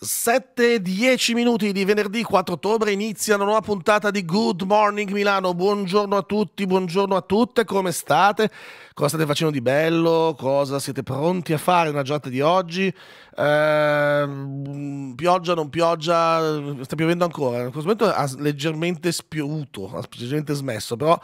7-10 minuti di venerdì 4 ottobre inizia una nuova puntata di Good Morning Milano. Buongiorno a tutti, buongiorno a tutte, come state? Cosa state facendo di bello? Cosa siete pronti a fare nella giornata di oggi? Eh, pioggia, non pioggia, sta piovendo ancora. In questo momento ha leggermente spiovuto, ha leggermente smesso, però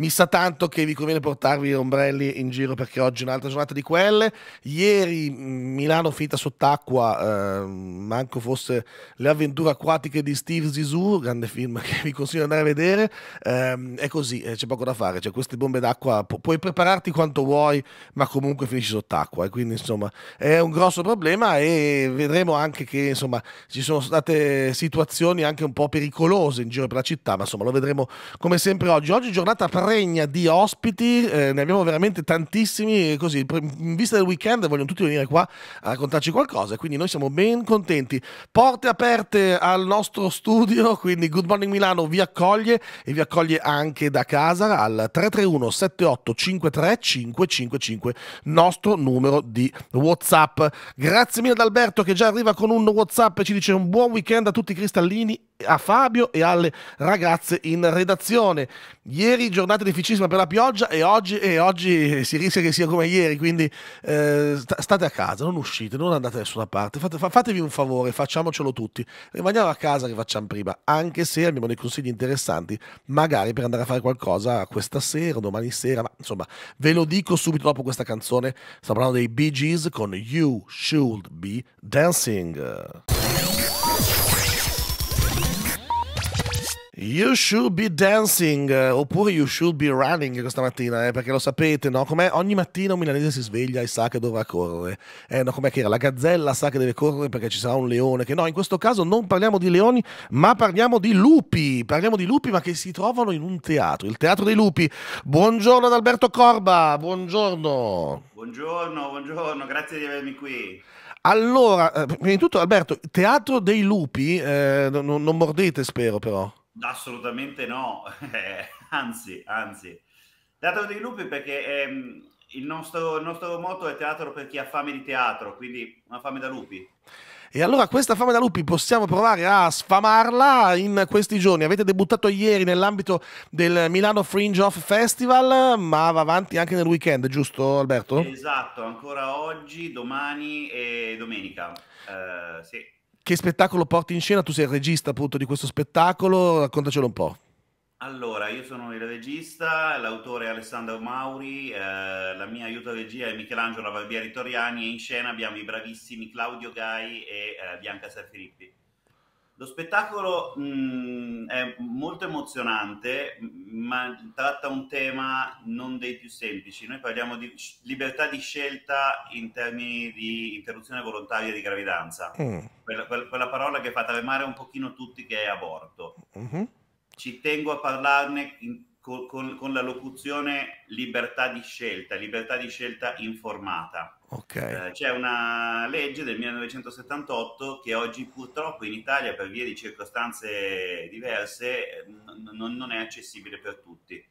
mi sa tanto che vi conviene portarvi ombrelli in giro perché oggi è un'altra giornata di quelle. Ieri mm, Milano finita sott'acqua, eh, manco fosse Le avventure acquatiche di Steve Zissou, grande film che vi consiglio di andare a vedere. Eh, è così, eh, c'è poco da fare. Cioè, queste bombe d'acqua pu- puoi prepararti quanto vuoi, ma comunque finisci sott'acqua. E quindi, insomma, è un grosso problema e vedremo anche che, insomma, ci sono state situazioni anche un po' pericolose in giro per la città, ma insomma, lo vedremo come sempre oggi. Oggi giornata pre- pregna di ospiti, eh, ne abbiamo veramente tantissimi, eh, così in vista del weekend vogliono tutti venire qua a raccontarci qualcosa, quindi noi siamo ben contenti. Porte aperte al nostro studio, quindi Good Morning Milano vi accoglie e vi accoglie anche da casa al 331 78 53 555, nostro numero di Whatsapp. Grazie mille ad Alberto che già arriva con un Whatsapp e ci dice un buon weekend a tutti i cristallini, a Fabio e alle ragazze in redazione. Ieri giornata giornata difficilissima per la pioggia e oggi, e oggi si rischia che sia come ieri, quindi eh, state a casa, non uscite, non andate da nessuna parte, Fate, fatevi un favore, facciamocelo tutti, rimaniamo a casa che facciamo prima, anche se abbiamo dei consigli interessanti, magari per andare a fare qualcosa questa sera, domani sera, ma insomma ve lo dico subito dopo questa canzone, sto parlando dei Bee Gees con You Should Be Dancing. You should be dancing eh, oppure You should be running questa mattina, eh, perché lo sapete, no? Com'è ogni mattina un milanese si sveglia e sa che dovrà correre. Eh, no, com'è che era? La gazzella sa che deve correre perché ci sarà un leone, che no, in questo caso non parliamo di leoni, ma parliamo di lupi. Parliamo di lupi ma che si trovano in un teatro, il Teatro dei Lupi. Buongiorno ad Alberto Corba, buongiorno. Buongiorno, buongiorno, grazie di avermi qui. Allora, eh, prima di tutto Alberto, Teatro dei Lupi, eh, non, non mordete spero però. Assolutamente no, eh, anzi, anzi. Teatro dei lupi perché ehm, il, nostro, il nostro motto è teatro per chi ha fame di teatro, quindi una fame da lupi. E allora questa fame da lupi possiamo provare a sfamarla in questi giorni. Avete debuttato ieri nell'ambito del Milano Fringe Off Festival, ma va avanti anche nel weekend, giusto Alberto? Esatto, ancora oggi, domani e domenica. Uh, sì che spettacolo porti in scena? Tu sei il regista appunto di questo spettacolo, raccontacelo un po'. Allora, io sono il regista, l'autore è Alessandro Mauri, eh, la mia aiuta regia è Michelangelo Barbieri Toriani e in scena abbiamo i bravissimi Claudio Gai e eh, Bianca Serfilippi. Lo spettacolo mh, mm, è molto emozionante, ma tratta un tema non dei più semplici. Noi parliamo di libertà di scelta in termini di interruzione volontaria di gravidanza, mm. quella, quella, parola che fa tremare un pochino tutti che è aborto. Mm-hmm. Ci tengo a parlarne in con, con, con, la locuzione libertà di scelta, libertà di scelta informata. Okay. Eh, c'è una legge del 1978 che oggi purtroppo in Italia per via di circostanze diverse n- non è accessibile per tutti.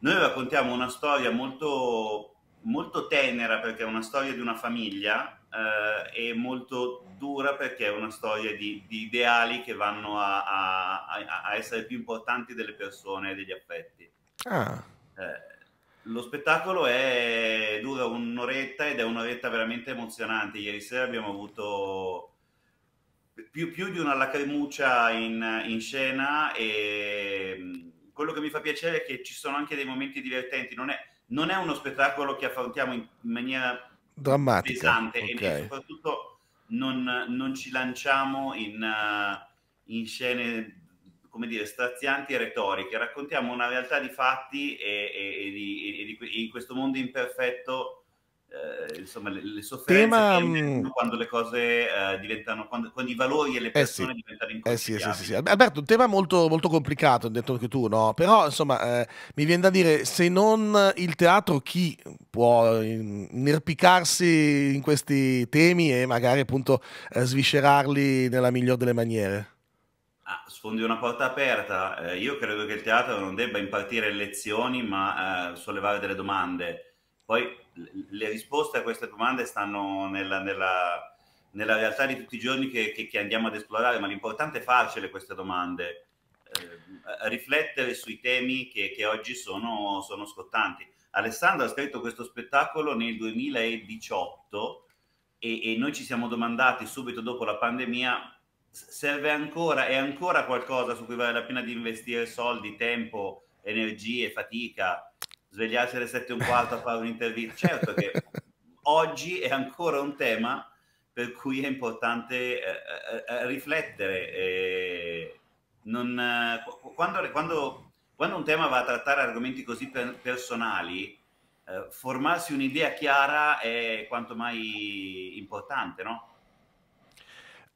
Noi raccontiamo una storia molto, molto tenera perché è una storia di una famiglia eh, è molto dura perché è una storia di, di ideali che vanno a, a, a, essere più importanti delle persone e degli affetti. Ah. Eh, lo spettacolo è, dura un'oretta ed è un'oretta veramente emozionante. Ieri sera abbiamo avuto più, più di una lacrimuccia in, in scena e mm, quello che mi fa piacere è che ci sono anche dei momenti divertenti. Non è, non è uno spettacolo che affrontiamo in maniera drammatica. pesante okay. e soprattutto non, non, ci lanciamo in, eh, in scene come dire, strazianti e retoriche, raccontiamo una realtà di fatti e, e, e, di, e di, in questo mondo imperfetto eh, insomma, le, le sofferenze Tema... Mm, quando le cose eh, diventano, quando, quando, i valori e le persone eh sì. diventano inconciliabili. Eh sì, sì, sì, Alberto, un tema molto, molto complicato, hai detto anche tu, no? Però, insomma, eh, mi viene da dire, se non il teatro, chi può inerpicarsi in questi temi e magari appunto eh, sviscerarli nella migliore delle maniere? Ah, sfondi una porta aperta. Eh, io credo che il teatro non debba impartire lezioni, ma sollevare delle domande poi le risposte a queste domande stanno nella, nella, nella realtà di tutti i giorni che, che, che, andiamo ad esplorare, ma l'importante è farcele queste domande, eh, riflettere sui temi che, che oggi sono, sono, scottanti. Alessandro ha scritto questo spettacolo nel 2018 e, e noi ci siamo domandati subito dopo la pandemia, serve ancora, è ancora qualcosa su cui vale la pena di investire soldi, tempo, energie, fatica? svegliarsi alle 7 e un quarto a fare un'intervista. Certo che oggi è ancora un tema per cui è importante eh, eh, eh riflettere. Eh, non, eh, quando, quando, quando, un tema va a trattare argomenti così per, personali, eh, formarsi un'idea chiara è quanto mai importante, no?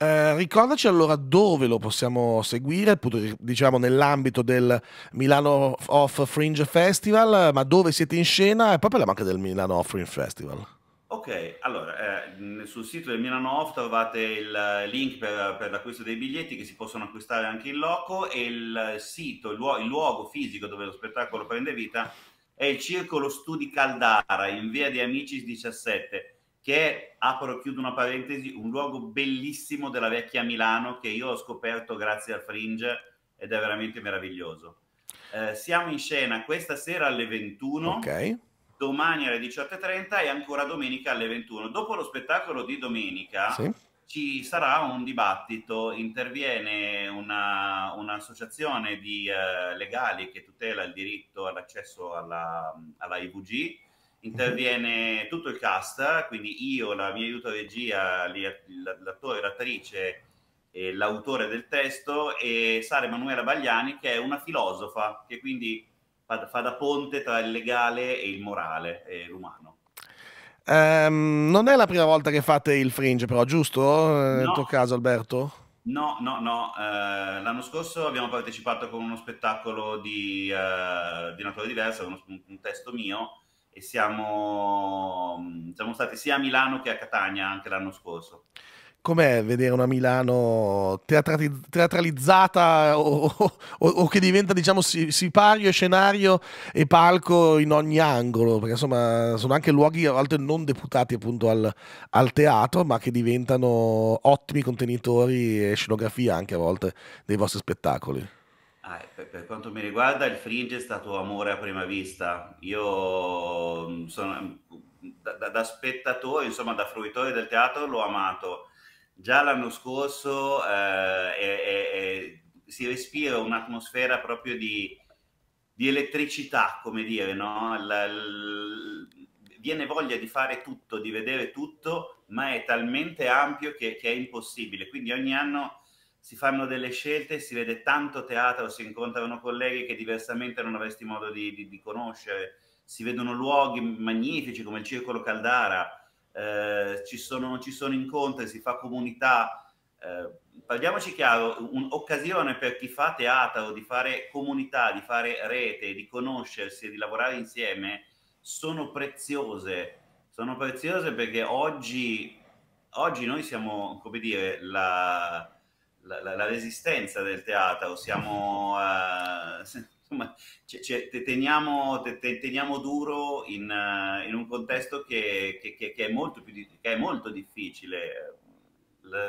Eh, ricordaci allora dove lo possiamo seguire, diciamo nell'ambito del Milano Off Fringe Festival, ma dove siete in scena e poi parliamo anche del Milano Off Fringe Festival. Ok, allora eh, sul sito del Milano Off trovate il link per, per, l'acquisto dei biglietti che si possono acquistare anche in loco e il sito, il luogo, il luogo fisico dove lo spettacolo prende vita è il Circolo Studi Caldara in via di Amicis 17 che apro e chiudo una parentesi, un luogo bellissimo della vecchia Milano che io ho scoperto grazie al Fringe ed è veramente meraviglioso. Eh, siamo in scena questa sera alle 21, okay. domani alle 18.30 e ancora domenica alle 21. Dopo lo spettacolo di domenica sì. ci sarà un dibattito, interviene una, un'associazione di eh, legali che tutela il diritto all'accesso alla, alla IVG interviene tutto il cast, quindi io, la mia aiuta regia, l'attore, l'attrice e l'autore del testo e Sara Emanuela Bagliani che è una filosofa che quindi fa, fa da ponte tra il legale e il morale e l'umano. Um, non è la prima volta che fate il fringe però, giusto? Eh, no. Nel tuo caso Alberto? No, no, no. Uh, l'anno scorso abbiamo partecipato con uno spettacolo di, uh, di natura diversa, uno, un testo mio, e siamo, mm, siamo stati sia a Milano che a Catania anche l'anno scorso com'è vedere una Milano teatralizzata o, o, o, che diventa diciamo sipario, scenario e palco in ogni angolo perché insomma sono anche luoghi a volte non deputati appunto al, al, teatro ma che diventano ottimi contenitori e scenografia anche a volte dei vostri spettacoli Ah, eh, per, per, quanto mi riguarda, il Fringe è stato amore a prima vista. Io mm, sono mm, da, da, da spettatore, insomma, da fruitore del teatro, l'ho amato. Già l'anno scorso eh, è, è, si respira un'atmosfera proprio di, di elettricità, come dire, no? La, l, viene voglia di fare tutto, di vedere tutto, ma è talmente ampio che, che è impossibile. Quindi ogni anno si fanno delle scelte, si vede tanto teatro, si incontrano colleghi che diversamente non avresti modo di, di, di conoscere, si vedono luoghi magnifici come il Circolo Caldara, eh, ci, sono, ci, sono, incontri, si fa comunità. Eh, parliamoci chiaro, un'occasione per chi fa teatro di fare comunità, di fare rete, di conoscersi e di lavorare insieme sono preziose. Sono preziose perché oggi, oggi noi siamo, come dire, la, la, la, la resistenza del teatro, siamo, uh, insomma, c- c- teniamo, te, teniamo, duro in, uh, in un contesto che, che, che, è molto più, che, è molto difficile. La,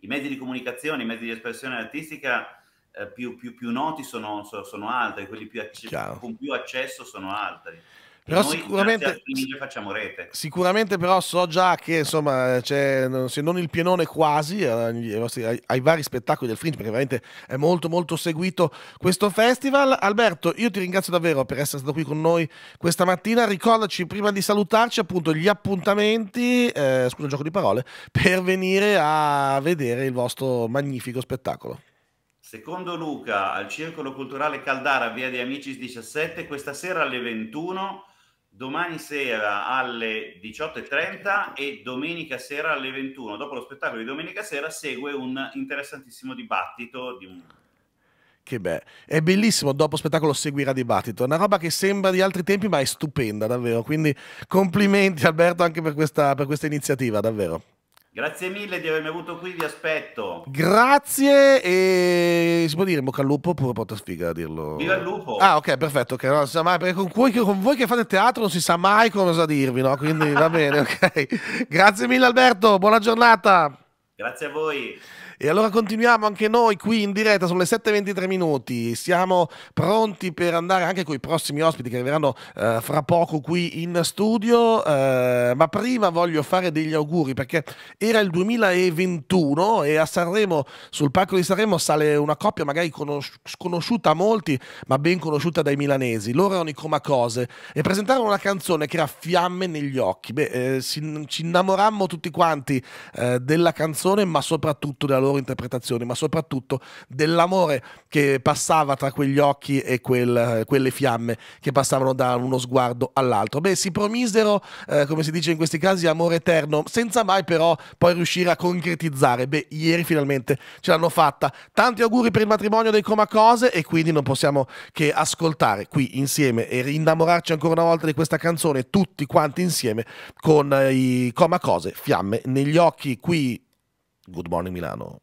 I mezzi di comunicazione, i mezzi di espressione artistica eh, più, più, più, noti sono, sono, sono altri, quelli più acce- con più accesso sono altri. Però Noi sicuramente, facciamo rete. sicuramente però so già che insomma c'è se non il pienone quasi eh, ai, ai, ai, vari spettacoli del Fringe perché veramente è molto molto seguito questo festival. Alberto io ti ringrazio davvero per essere stato qui con noi questa mattina. Ricordaci prima di salutarci appunto gli appuntamenti, eh, scusa il gioco di parole, per venire a vedere il vostro magnifico spettacolo. Secondo Luca, al Circolo Culturale Caldara, via dei Amicis 17, questa sera alle 21 domani sera alle 18.30 e domenica sera alle 21. Dopo lo spettacolo di domenica sera segue un interessantissimo dibattito di un... Che beh, è bellissimo, dopo spettacolo seguirà dibattito, una roba che sembra di altri tempi ma è stupenda davvero, quindi complimenti Alberto anche per questa, per questa iniziativa davvero. Grazie mille di avermi avuto qui, vi aspetto. Grazie e si può dire bocca al lupo oppure porta sfiga a dirlo. Viva il lupo! Ah, ok, perfetto, ok, si sa mai, perché con, cui, con, voi che fate teatro non si sa mai cosa dirvi, no? Quindi va bene, ok. Grazie mille Alberto, buona giornata. Grazie a voi. E allora continuiamo anche noi qui in diretta, sono le 7.23 minuti, siamo pronti per andare anche con i prossimi ospiti che arriveranno eh, fra poco qui in studio, eh, ma prima voglio fare degli auguri perché era il 2021 e a Sanremo, sul palco di Sanremo sale una coppia magari conos- sconosciuta a molti, ma ben conosciuta dai milanesi, loro erano i Comacose e presentarono una canzone che era Fiamme negli occhi, Beh, eh, si, ci innamorammo tutti quanti eh, della canzone ma soprattutto della loro loro interpretazioni, ma soprattutto dell'amore che passava tra quegli occhi e quel, quelle fiamme che passavano da uno sguardo all'altro. Beh, si promisero, eh, come si dice in questi casi, amore eterno, senza mai però poi riuscire a concretizzare. Beh, ieri finalmente ce l'hanno fatta. Tanti auguri per il matrimonio dei Comacose e quindi non possiamo che ascoltare qui insieme e rinnamorarci ancora una volta di questa canzone tutti quanti insieme con eh, i Comacose, fiamme negli occhi qui Good Morning Milano.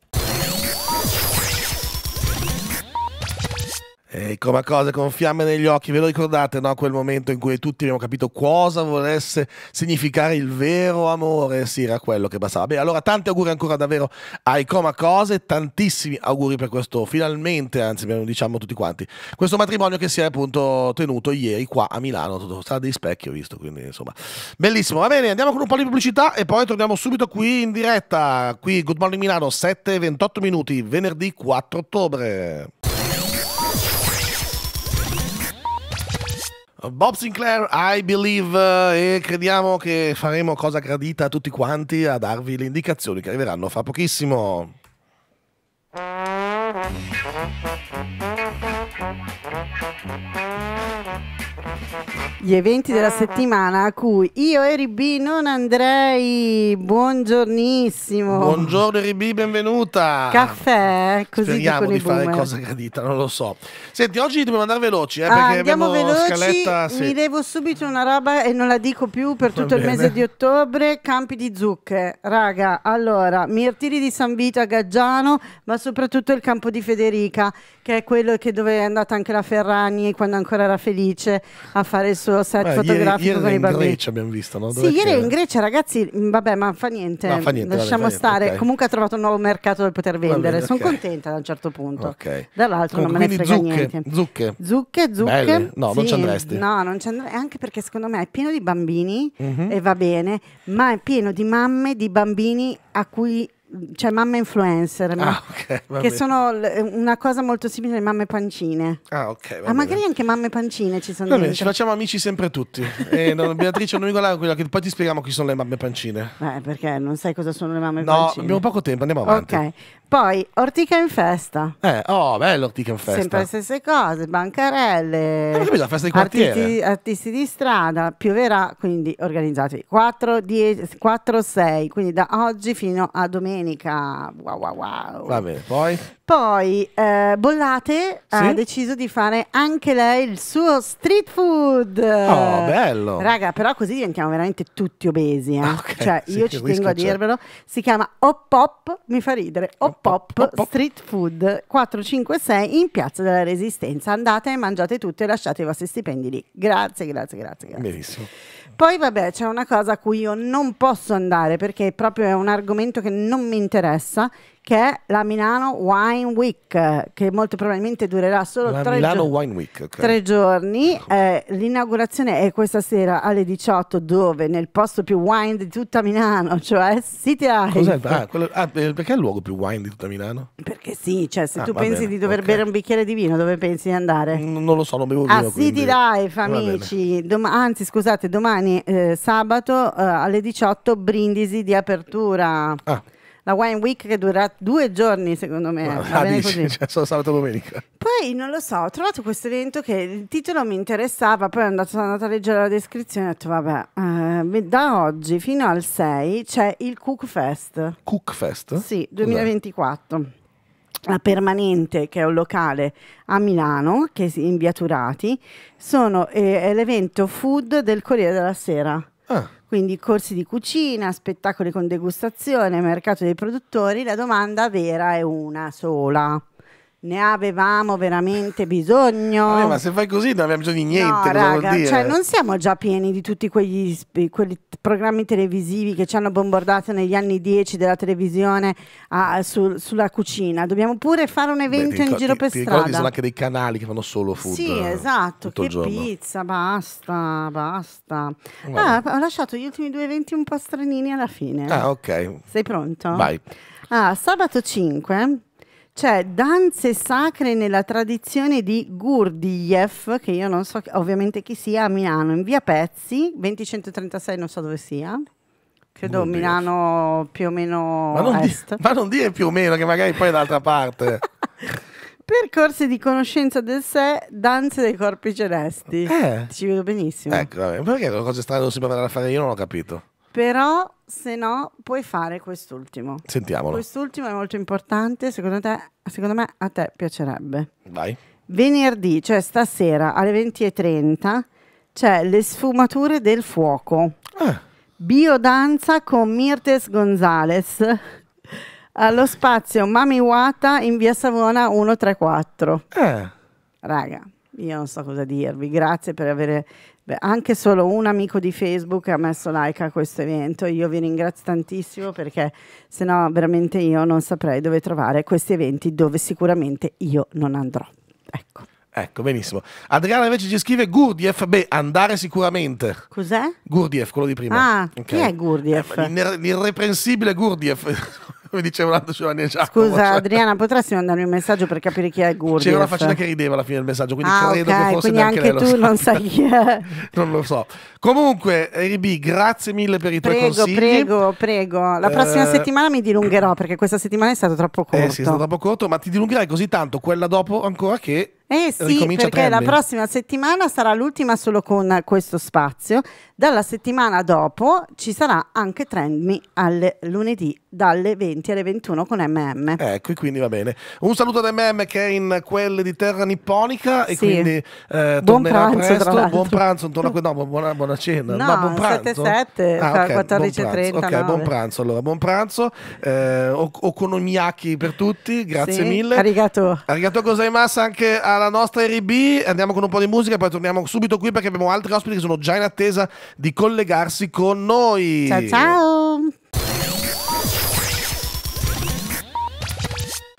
eh, come cose con fiamme negli occhi, ve lo ricordate, no? Quel momento in cui tutti abbiamo capito cosa volesse significare il vero amore, sì, era quello che bastava. Beh, allora tanti auguri ancora davvero ai Coma Cose, tantissimi auguri per questo, finalmente, anzi, diciamo tutti quanti, questo matrimonio che si è appunto tenuto ieri qua a Milano, tutto strada dei specchi ho visto, quindi insomma, bellissimo. Va bene, andiamo con un po' di pubblicità e poi torniamo subito qui in diretta, qui Good Morning Milano, 7 e 28 minuti, venerdì 4 ottobre. Bob Sinclair, I Believe eh, e crediamo che faremo cosa gradita a tutti quanti a darvi le indicazioni che arriveranno fra pochissimo gli eventi della ah. settimana a cui io e Ribi non andrei. Buongiornissimo. Buongiorno Ribi, benvenuta. Caffè, così Speriamo di fare boomer. cosa gradita, non lo so. Senti, oggi dobbiamo andare veloci, eh, ah, andiamo veloci. Scaletta, sì. Mi devo subito una roba e non la dico più per tutto il mese di ottobre, campi di zucche. Raga, allora, Mirtili di San Vito a Gaggiano, ma soprattutto il campo di Federica che è quello che dove è andata anche la Ferragni quando ancora era felice a fare il suo set Beh, fotografico ieri, ieri con i bambini. in Grecia abbiamo visto, no? Dove sì, ieri era? in Grecia, ragazzi, mm, vabbè, ma fa niente, no, fa niente lasciamo vabbè, stare. okay. Comunque ha trovato un nuovo mercato da poter vendere. Sono okay. contenta da un certo punto. Okay. Dall'altro Comunque, non me ne frega zucche, niente. Zucche. Zucche, zucche. Belle. No, sì, non ci andresti. No, non ci andresti. anche perché secondo me è pieno di bambini mm-hmm. e va bene, ma è pieno di mamme, di bambini a cui cioè mamme influencer, ah, okay, che sono l- una cosa molto simile alle mamme pancine. Ah, ok. Ah, magari anche mamme pancine ci sono. Va bene, ci facciamo amici sempre tutti. eh, no, Beatrice, non mi è quella che poi ti spieghiamo chi sono le mamme pancine. Beh, perché non sai cosa sono le mamme no, pancine. No, abbiamo poco tempo, andiamo avanti. Ok, poi ortica in festa. Eh, oh, bello ortica in festa. Sempre le stesse cose, bancarelle. Eh, capito, la festa di quartiere. Artisti, artisti di strada, pioverà, quindi organizzatevi. 4, 10, 4, 6, quindi da oggi fino a domenica. Wow, wow, wow. Va bene, poi? Poi eh, Bollate sì? ha deciso di fare anche lei il suo street food. Oh, bello. Raga, però così diventiamo veramente tutti obesi. Eh? Ah, okay. Cioè, sì, io ci tengo a certo. dirvelo. Si chiama Hop Pop, mi fa ridere. Hop pop-up street food 456 in Piazza della Resistenza. Andate, mangiate tutto e lasciate i vostri stipendi lì. Grazie, grazie, grazie. grazie. Benissimo. Poi vabbè, c'è una cosa a cui io non posso andare perché proprio è un argomento che non mi interessa, che è la Milano Wine Week, che molto probabilmente durerà solo tre, Milano gio Week, okay. tre, giorni. Eh, l'inaugurazione è questa sera alle 18, dove nel posto più wine di tutta Milano, cioè City Life. Ah, quello, ah, eh, perché è il luogo più wine di tutta Milano? Perché sì, cioè se ah, tu pensi bene, di dover okay. bere un bicchiere di vino, dove pensi di andare? non lo so, non bevo ah, vino. A City Life, amici, anzi scusate, domani domani eh, sabato eh, alle 18 brindisi di apertura. Ah la Wine Week che durerà due giorni secondo me ah, va bene dici, cioè, solo sabato domenica poi non lo so ho trovato questo evento che il titolo mi interessava poi sono andata, a leggere la descrizione e ho detto vabbè eh, da oggi fino al 6 c'è il Cook Fest Cook Fest? sì 2024 la permanente che è un locale a Milano che è in via Turati sono eh, l'evento food del Corriere della Sera ah. quindi corsi di cucina spettacoli con degustazione mercato dei produttori la domanda vera è una sola ne avevamo veramente bisogno. Vabbè, ma se fai così non abbiamo bisogno di niente. No, raga, cioè, non siamo già pieni di tutti quegli, quegli programmi televisivi che ci hanno bombardato negli anni 10 della televisione a, su, sulla cucina. Dobbiamo pure fare un evento Beh, in giro per ti strada. Ricordi, sono anche dei canali che fanno solo food. Sì, esatto. Che pizza, basta, basta. Ah, ho lasciato gli ultimi due eventi un po' stranini alla fine. Ah, ok. Sei pronto? Vai. Ah, sabato 5 c'è danze sacre nella tradizione di Gurdjieff, che io non so ovviamente chi sia, a Milano, in via Pezzi, 2136, non so dove sia. Credo Gurdjieff. Milano più o meno ma non est. Di, ma non dire più o meno, che magari poi è d'altra parte. Percorsi di conoscenza del sé, danze dei corpi celesti. Eh. Ci vedo benissimo. Ecco, vabbè, perché le cose strane non si a fare io non ho capito. Però se no puoi fare quest'ultimo. Sentiamolo. Quest'ultimo è molto importante, secondo, te, secondo me a te piacerebbe. Vai. Venerdì, cioè stasera alle 20.30, c'è le sfumature del fuoco. Ah. Biodanza con Mirtes Gonzales allo spazio Mami Wata in via Savona 134. Eh. Raga, io non so cosa dirvi, grazie per avere beh, anche solo un amico di Facebook che ha messo like a questo evento, io vi ringrazio tantissimo perché se no veramente io non saprei dove trovare questi eventi dove sicuramente io non andrò. Ecco. Ecco, benissimo. Adriana invece ci scrive Gurdjieff, beh, andare sicuramente. Cos'è? Gurdjieff, quello di prima. Ah, okay. chi è Gurdjieff? Eh, l'irreprensibile Gurdjieff come diceva l'altro altro Giovanni Giacomo. Scusa, cioè... Adriana, potresti mandarmi un messaggio per capire chi è Gurdjieff? C'era una faccina che rideva alla fine del messaggio, quindi ah, credo okay, che fosse quindi anche, anche tu non sai chi è. non lo so. Comunque, RB, grazie mille per i prego, tuoi consigli. Prego, prego, La prossima eh... settimana mi dilungherò perché questa settimana è stato troppo corto. Eh sì, è stato troppo corto, ma ti dilungherai così tanto quella dopo ancora che eh sì, perché la prossima settimana sarà l'ultima solo con questo spazio. Dalla settimana dopo ci sarà anche Trend Me al lunedì dalle 20 alle 21 con MM. Ecco, quindi va bene. Un saluto ad MM che è in quelle di terra nipponica e sì. quindi eh, buon pranzo, presto. Buon pranzo, torna qui, no, buona, buona cena. No, Ma buon pranzo. 7 ah, okay, 14.30. Ok, buon pranzo allora, buon pranzo. Eh, okonomiyaki per tutti, grazie sì. mille. Arigato. Arigato gozaimasu anche a la nostra RB, andiamo con un po' di musica e poi torniamo subito qui perché abbiamo altri ospiti che sono già in attesa di collegarsi con noi. Ciao ciao!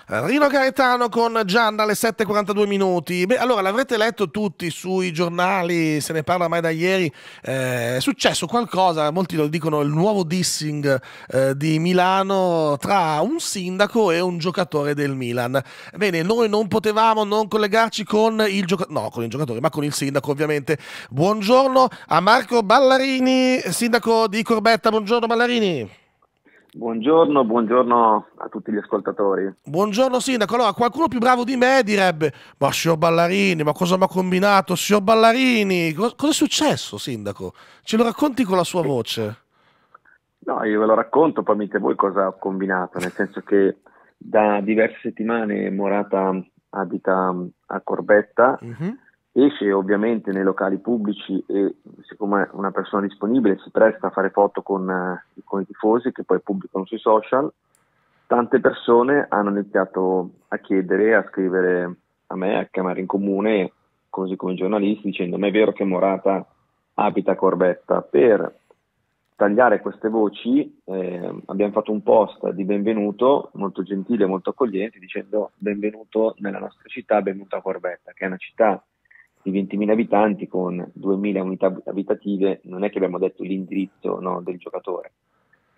Rino Gaetano con Gianna alle 7.42 minuti. Beh, allora l'avrete letto tutti sui giornali, se ne parla mai da ieri. Eh, è successo qualcosa, molti lo dicono, il nuovo dissing eh, di Milano tra un sindaco e un giocatore del Milan. Bene, noi non potevamo non collegarci con il giocatore, no, con il giocatore, ma con il sindaco ovviamente. Buongiorno a Marco Ballarini, sindaco di Corbetta. Buongiorno Ballarini. Buongiorno, buongiorno a tutti gli ascoltatori. Buongiorno Sindaco, allora qualcuno più bravo di me direbbe ma signor Ballarini, ma cosa mi ha combinato signor Ballarini? Cosa è successo Sindaco? Ce lo racconti con la sua voce? No, io ve lo racconto, poi mi dite voi cosa ho combinato, nel senso che da diverse settimane Morata abita a Corbetta, mm-hmm esce ovviamente nei locali pubblici e siccome è una persona disponibile si presta a fare foto con, eh, con, i tifosi che poi pubblicano sui social, tante persone hanno iniziato a chiedere, a scrivere a me, a chiamare in comune, così come i giornalisti, dicendo ma è vero che Morata abita a Corbetta. Per tagliare queste voci eh, abbiamo fatto un post di benvenuto, molto gentile, molto accogliente, dicendo benvenuto nella nostra città, benvenuto a Corbetta, che è una città di 20.000 abitanti con 2.000 unità abitative, non è che abbiamo detto l'indirizzo no, del giocatore,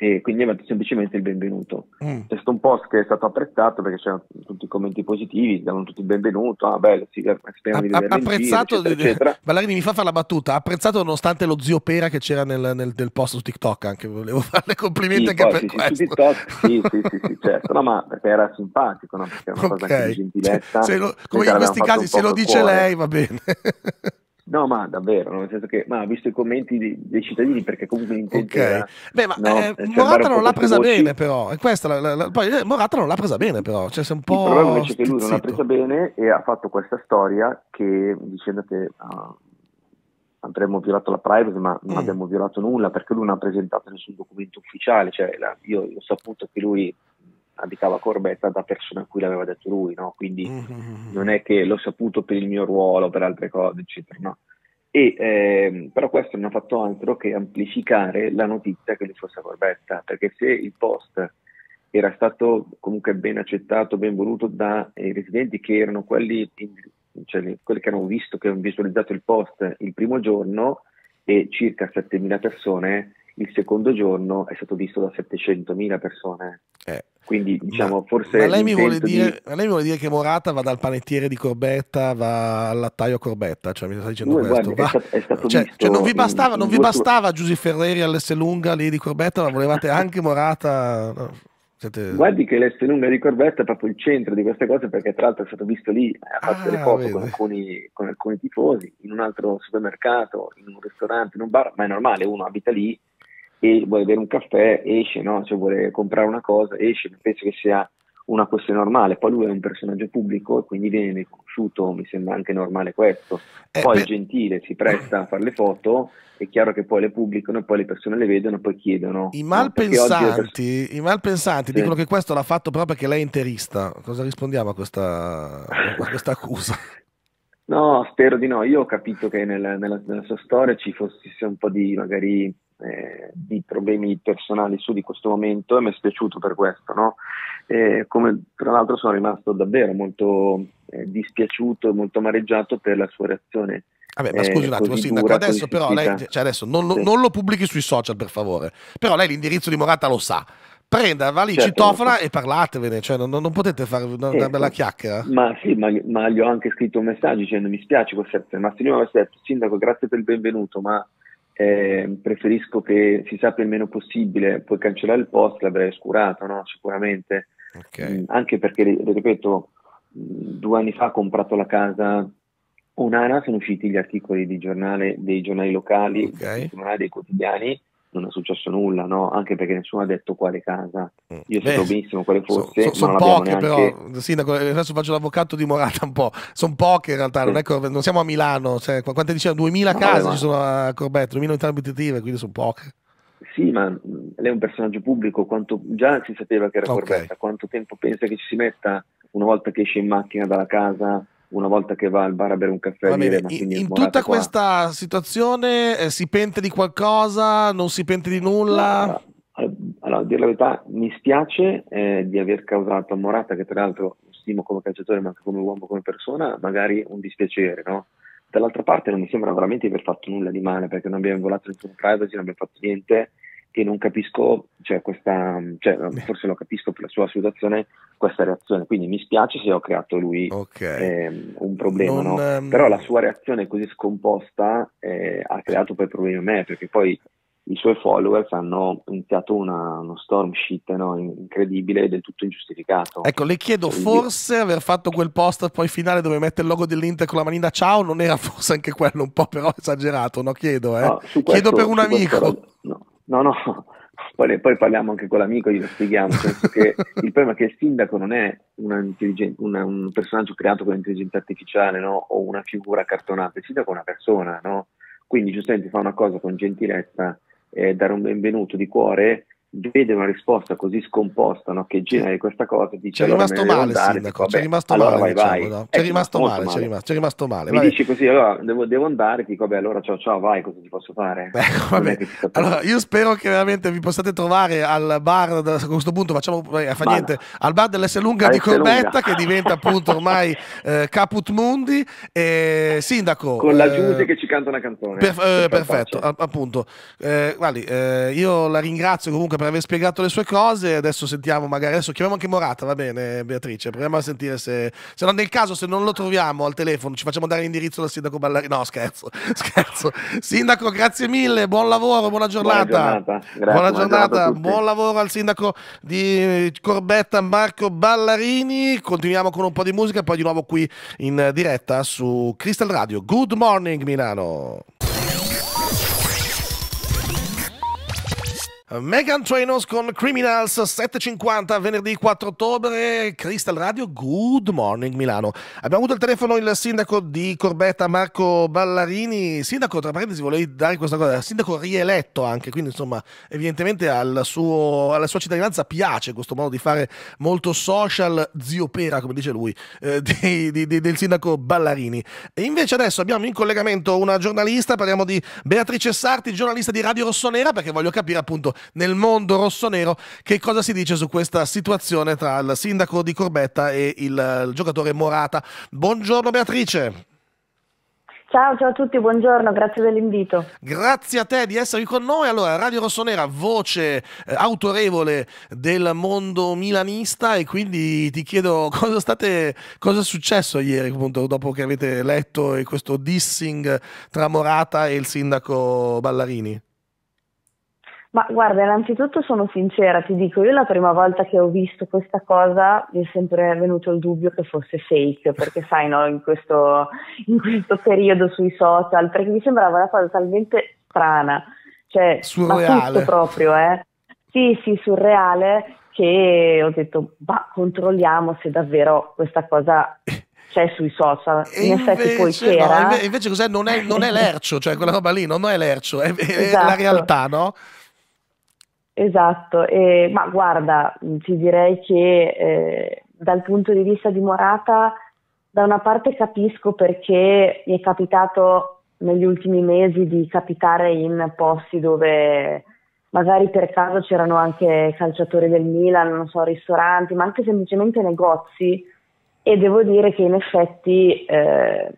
e quindi evento semplicemente il benvenuto. Mm. C'è stato un post che è stato apprezzato perché c'erano tutti i commenti positivi, davano tutti il benvenuto, ah bello, sì, eh, speriamo di vedere. apprezzato, in giro, eccetera, eccetera. Ballerini mi fa fare la battuta, apprezzato nonostante lo zio Pera che c'era nel, nel, nel post su TikTok anche, volevo farle complimenti sì, anche poi, per sì, questo. Su TikTok, sì, sì, sì, sì, certo, no ma perché era simpatico, no? perché era una okay. cosa anche di gentilezza. Cioè, lo, come in questi casi se lo dice cuore. lei va bene. No, ma davvero, nel senso che ma ha visto i commenti di, dei cittadini perché comunque l'intento okay. Era, Beh, ma no, eh, cioè, Morata non l'ha presa voci. bene però, e questa la, la, la, poi eh, Morata non l'ha presa bene però, cioè sei un po' Il problema invece è che lui non l'ha presa bene e ha fatto questa storia che dicendo che uh, ah, avremmo violato la privacy ma non mm. abbiamo violato nulla perché lui non ha presentato nessun documento ufficiale, cioè io ho saputo che lui abitava Corbetta da persona a cui l'aveva detto lui, no? quindi mm, mm, mm, non è che l'ho saputo per il mio ruolo, per altre cose, eccetera, no. E, eh, però questo non ha fatto altro che amplificare la notizia che lui fosse a Corbetta, perché se il post era stato comunque ben accettato, ben voluto dai residenti che erano quelli, cioè, quelli che hanno visto, che hanno visualizzato il post il primo giorno e circa 7.000 persone, il secondo giorno è stato visto da 700.000 persone. Eh. Quindi diciamo, ma, forse. Ma lei, mi vuole dire, di... lei vuole dire che Morata va dal panettiere di Corbetta, va al lattaio Corbetta, cioè mi sta dicendo Lui, questo. Guarda, va... è stato, cioè, cioè, non vi bastava, in, non in vi bastava Giuseppe Ferreri all'Esselunga lì di Corbetta, ma volevate anche Morata. No. Siete... Guardi che l'Esselunga di Corbetta è proprio il centro di queste cose perché tra l'altro è stato visto lì a fare ah, delle foto con alcuni, con alcuni tifosi in un altro supermercato, in un ristorante, in un bar, ma è normale, uno abita lì, e vuole bere un caffè, esce, no? cioè, vuole comprare una cosa, esce, penso che sia una questione normale. Poi lui è un personaggio pubblico e quindi viene riconosciuto, mi sembra anche normale questo. Eh, poi eh, è gentile, si presta a fare le foto, è chiaro che poi le pubblicano poi le persone le vedono e poi chiedono. I malpensanti, perso- i malpensanti sì. dicono che questo l'ha fatto proprio perché lei è interista. Cosa rispondiamo a questa, a questa accusa? no, spero di no. Io ho capito che nella, nella, nella sua storia ci fosse un po' di magari eh, di problemi personali su di questo momento e mi è spiaciuto per questo, no? eh, come tra l'altro sono rimasto davvero molto eh, dispiaciuto, molto amareggiato per la sua reazione. Vabbè, ma eh, scusi un attimo, sindaco, dura, adesso però lei, cioè adesso non, sì. non, lo pubblichi sui social per favore, però lei l'indirizzo di Morata lo sa. Prenda, va lì, certo, citofona certo. e parlatevene, cioè non, non potete fare una, una ecco. bella chiacchiera. Ma sì, ma, ma, gli ho anche scritto un messaggio dicendo mi spiace questo, ma se lui mi avesse detto sindaco grazie per il benvenuto, ma eh, preferisco che si sappia il meno possibile, puoi cancellare il post, l'avrei oscurato, no? sicuramente, okay. mm, anche perché, ripeto, mm, due anni fa ho comprato la casa Unana, sono usciti gli articoli di giornale, dei giornali locali, okay. dei quotidiani, non è successo nulla, no? anche perché nessuno ha detto quale casa. Mm. Io Beh, sapevo benissimo quale fosse. So, so, sono poche, neanche... però, Sindaco, adesso faccio l'avvocato di Morata un po'. Sono poche in realtà, sì. non, è, non, siamo a Milano. Cioè, quante diceva? 2000 no, case vabbè, ci sono a Corbetto, 2000 unità abitative, quindi sono poche. Sì, ma mm, lei è un personaggio pubblico, quanto già si sapeva che era okay. Corbetta, quanto tempo pensa che ci si metta una volta che esce in macchina dalla casa una volta che va al bar a bere un caffè. Bene, in, in tutta qua. questa situazione eh, si pente di qualcosa, non si pente di nulla? Allora, eh, allora a dire la verità, mi spiace eh, di aver causato a Morata, che tra l'altro stimo come calciatore ma anche come uomo, come persona, magari un dispiacere, no? Dall'altra parte non mi sembra veramente di aver fatto nulla di male perché non abbiamo violato nessun privacy, non abbiamo fatto niente che non capisco, cioè questa, cioè forse lo capisco per la sua situazione, questa reazione. Quindi mi spiace se ho creato lui okay. ehm, un problema, non, no? um... però la sua reazione così scomposta eh, ha creato poi problemi a me, perché poi i suoi followers hanno iniziato una, uno storm shit no? incredibile e del tutto ingiustificato. Ecco, le chiedo, Quindi... forse aver fatto quel post poi finale dove mette il logo dell'Inter con la manina ciao non era forse anche quello un po' però esagerato, no? Chiedo, eh. no, questo, chiedo per un amico. Questo, no, No, no, poi, poi, parliamo anche con l'amico e glielo spieghiamo. Cioè il problema è che il sindaco non è una una, un personaggio creato con l'intelligenza artificiale no? o una figura cartonata, il sindaco è una persona, no? quindi giustamente fa una cosa con gentilezza, eh, dare un benvenuto di cuore vede una risposta così scomposta no, che genera questa cosa dice, c'è rimasto male andare, sindaco c'è rimasto allora male vai, diciamo, vai. No? c'è ecco, rimasto male, male. C'è, rimasto, c'è rimasto male mi vai. dici così allora devo, devo andare dico vabbè allora ciao ciao vai cosa ti posso fare Beh, ecco, allora, io spero che veramente vi possiate trovare al bar da, a questo punto facciamo eh, fa niente al bar dell'S lunga di Corbetta che diventa appunto ormai eh, Caput Mundi eh, sindaco con eh, la Giuse che ci canta una canzone per, eh, perfetto faccia. appunto Vali, eh, io la ringrazio comunque per aver spiegato le sue cose. Adesso sentiamo, magari adesso chiamiamo anche Morata, va bene, Beatrice? Proviamo a sentire se. se no, nel caso, se non lo troviamo al telefono, ci facciamo dare l'indirizzo dal sindaco Ballarini. No, scherzo, scherzo. Sindaco, grazie mille, buon lavoro, buona giornata. Buona giornata, grazie, buona giornata buon lavoro al sindaco di Corbetta Marco Ballarini. Continuiamo con un po' di musica, poi di nuovo qui in diretta su Crystal Radio. Good morning, Milano. Megan Trainers con Criminals 7.50 venerdì 4 ottobre Crystal Radio Good Morning Milano abbiamo avuto il telefono il sindaco di Corbetta Marco Ballarini sindaco tra parentesi volevi dare questa cosa sindaco rieletto anche quindi insomma evidentemente al suo, alla sua cittadinanza piace questo modo di fare molto social zio pera, come dice lui eh, di, di, di, del sindaco Ballarini e invece adesso abbiamo in collegamento una giornalista parliamo di Beatrice Sarti giornalista di Radio Rossonera perché voglio capire appunto nel mondo rossonero. Che cosa si dice su questa situazione tra il sindaco di Corbetta e il, il giocatore Morata? Buongiorno Beatrice. Ciao, ciao a tutti, buongiorno, grazie dell'invito. Grazie a te di essere con noi. Allora, Radio Rossonera, voce eh, autorevole del mondo milanista e quindi ti chiedo cosa, state, cosa è successo ieri, appunto, dopo che avete letto questo dissing tra Morata e il sindaco Ballarini. Ma guarda, innanzitutto sono sincera, ti dico, io la prima volta che ho visto questa cosa mi è sempre venuto il dubbio che fosse fake, perché sai, no, in questo, in questo periodo sui social, perché mi sembrava una cosa talmente strana, cioè, surreale. proprio, eh. Sì, sì, surreale, che ho detto, ma controlliamo se davvero questa cosa c'è sui social. E in effetti poi c'era. No, invece cos'è? Non è, non è l'ercio, cioè quella roba lì non è l'ercio, è, esatto. è la esatto. realtà, no? Esatto, e, ma guarda, ti direi che eh, dal punto di vista di Morata, da una parte capisco perché mi è capitato negli ultimi mesi di capitare in posti dove magari per caso c'erano anche calciatori del Milan, non so, ristoranti, ma anche semplicemente negozi e devo dire che in effetti eh,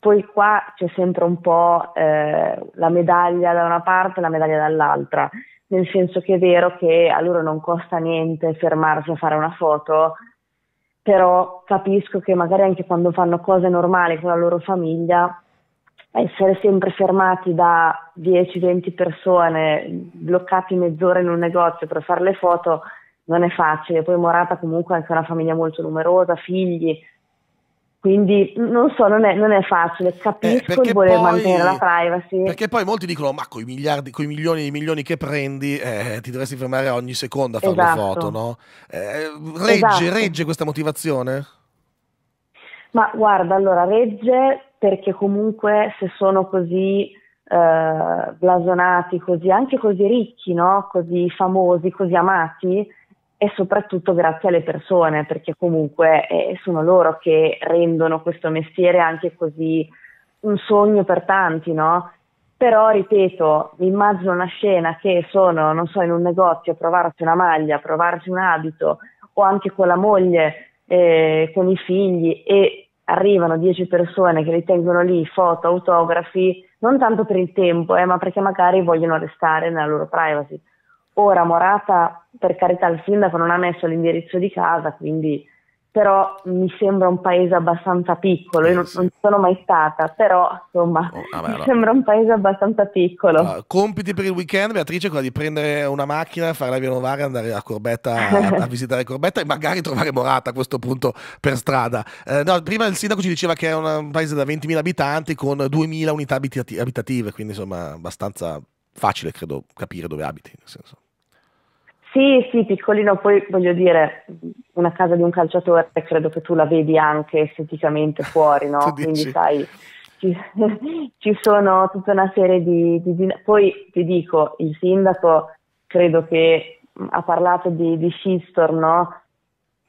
poi qua c'è sempre un po' eh, la medaglia da una parte e la medaglia dall'altra nel senso che è vero che a loro non costa niente fermarsi a fare una foto, però capisco che magari anche quando fanno cose normali con la loro famiglia, essere sempre fermati da 10-20 persone, bloccati mezz'ora in un negozio per fare le foto, non è facile. Poi Morata comunque è anche una famiglia molto numerosa, figli, quindi non so, non è, non è facile, eh, capisco eh, di voler poi, mantenere la privacy. Perché poi molti dicono, ma con i miliardi, con i milioni e i milioni che prendi, eh, ti dovresti fermare ogni secondo a fare esatto. le foto, no? Eh, regge, esatto. regge questa motivazione? Ma guarda, allora, regge perché comunque se sono così eh, blasonati, così, anche così ricchi, no? Così famosi, così amati, e soprattutto grazie alle persone, perché comunque eh, sono loro che rendono questo mestiere anche così un sogno per tanti, no? Però, ripeto, mi immagino una scena che sono, non so, in un negozio a provarsi una maglia, a provarsi un abito, o anche con la moglie, eh, con i figli, e arrivano dieci persone che li tengono lì, foto, autografi, non tanto per il tempo, eh, ma perché magari vogliono restare nella loro privacy. Ora Morata, per carità, il sindaco non ha messo l'indirizzo di casa, quindi però mi sembra un paese abbastanza piccolo, io non, ci sono mai stata, però insomma oh, vabbè, mi allora. sembra un paese abbastanza piccolo. Allora, compiti per il weekend, Beatrice, quella di prendere una macchina, fare la via Novara, andare a Corbetta a, a, visitare Corbetta e magari trovare Morata a questo punto per strada. Eh, no, prima il sindaco ci diceva che è un paese da 20.000 abitanti con 2.000 unità abitati abitative, quindi insomma abbastanza facile credo capire dove abiti, nel senso. Sì, sì, piccolino, poi voglio dire, una casa di un calciatore credo che tu la vedi anche esteticamente fuori, no? Quindi sai, ci, ci, sono tutta una serie di, di, Poi ti dico, il sindaco credo che ha parlato di, di Shitstorm, no?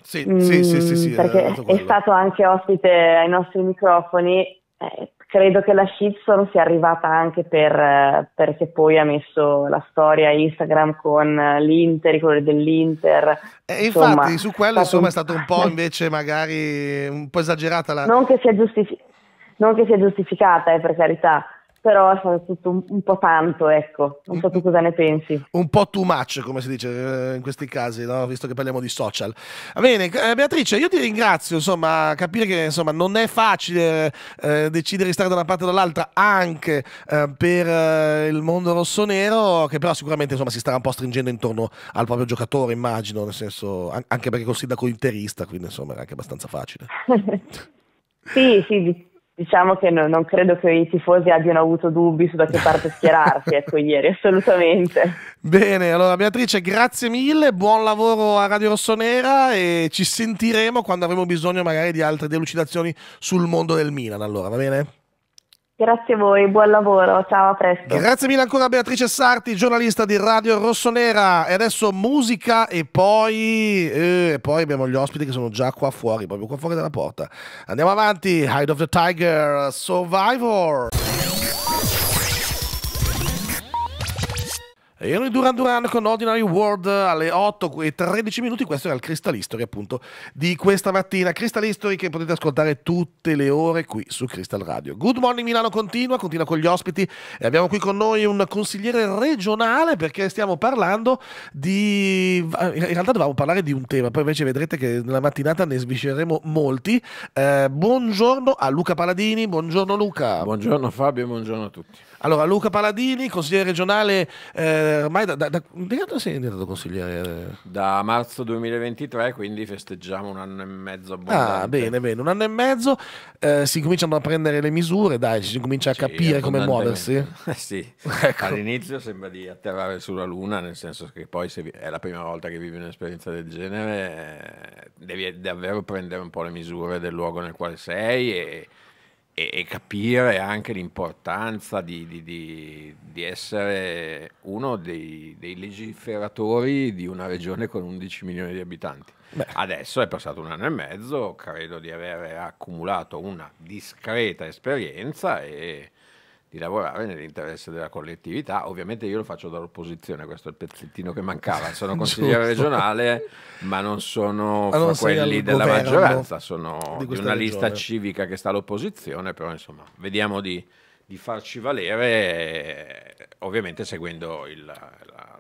Sì, mm, sì, sì, sì, sì, mm, perché è, è stato anche ospite ai nostri microfoni eh, credo che la shitstorm sia arrivata anche per, eh, perché poi ha messo la storia Instagram con eh, l'Inter, i colori dell'Inter. E insomma, infatti su quello insomma, è stato un po' invece magari un po' esagerata la... Non che sia, giustifi... non che sia giustificata, eh, per carità, però è stato tutto un, un, po' tanto, ecco, non so tu cosa ne pensi. Un po' too much, come si dice eh, in questi casi, no? visto che parliamo di social. Va bene, eh, Beatrice, io ti ringrazio, insomma, capire che insomma, non è facile eh, decidere di stare da una parte o dall'altra anche eh, per eh, il mondo rossonero, che però sicuramente insomma, si starà un po' stringendo intorno al proprio giocatore, immagino, nel senso, anche perché col sindaco interista, quindi insomma è anche abbastanza facile. sì, sì, diciamo che no, non credo che i tifosi abbiano avuto dubbi su da che parte schierarsi, ecco, ieri, assolutamente. Bene, allora Beatrice, grazie mille, buon lavoro a Radio Rossonera e ci sentiremo quando avremo bisogno magari di altre delucidazioni sul mondo del Milan, allora, va bene? Grazie a voi, buon lavoro, ciao, a presto. Grazie mille ancora Beatrice Sarti, giornalista di Radio Rossonera. E adesso musica e poi, eh, poi abbiamo gli ospiti che sono già qua fuori, proprio qua fuori dalla porta. Andiamo avanti, Hide of the Tiger, Survivor. Henry Duran Duran con Ordinary World alle 8 e 13 minuti. Questo era il Crystal History, appunto, di questa mattina. Crystal History che potete ascoltare tutte le ore qui su Crystal Radio. Good Morning Milano continua, continua con gli ospiti e abbiamo qui con noi un consigliere regionale perché stiamo parlando di. In realtà dovevamo parlare di un tema, poi invece vedrete che nella mattinata ne svisceremo molti. Eh, buongiorno a Luca Paladini, buongiorno Luca. Buongiorno Fabio, buongiorno a tutti. Allora, Luca Paladini, consigliere regionale, eh, ormai da, da, da, da quando sei diventato consigliere? Da marzo 2023, quindi festeggiamo un anno e mezzo abbondante. Ah, bene, bene, un anno e mezzo, eh, si cominciano a prendere le misure, dai, si comincia a sì, capire come muoversi. sì, ecco. all'inizio sembra di atterrare sulla luna, nel senso che poi se è la prima volta che vivi un'esperienza del genere, eh, devi davvero prendere un po' le misure del luogo nel quale sei e e, e capire anche l'importanza di, di, di, di essere uno dei, dei, legiferatori di una regione con 11 milioni di abitanti. Beh. Adesso è passato un anno e mezzo, credo di aver accumulato una discreta esperienza e di lavorare nell'interesse della collettività. Ovviamente io lo faccio dall'opposizione, questo è il pezzettino che mancava. Sono consigliere regionale, ma non sono ma ah, non quelli della maggioranza, sono di, di una regione. lista civica che sta all'opposizione, però insomma, vediamo di, di farci valere, ovviamente seguendo il,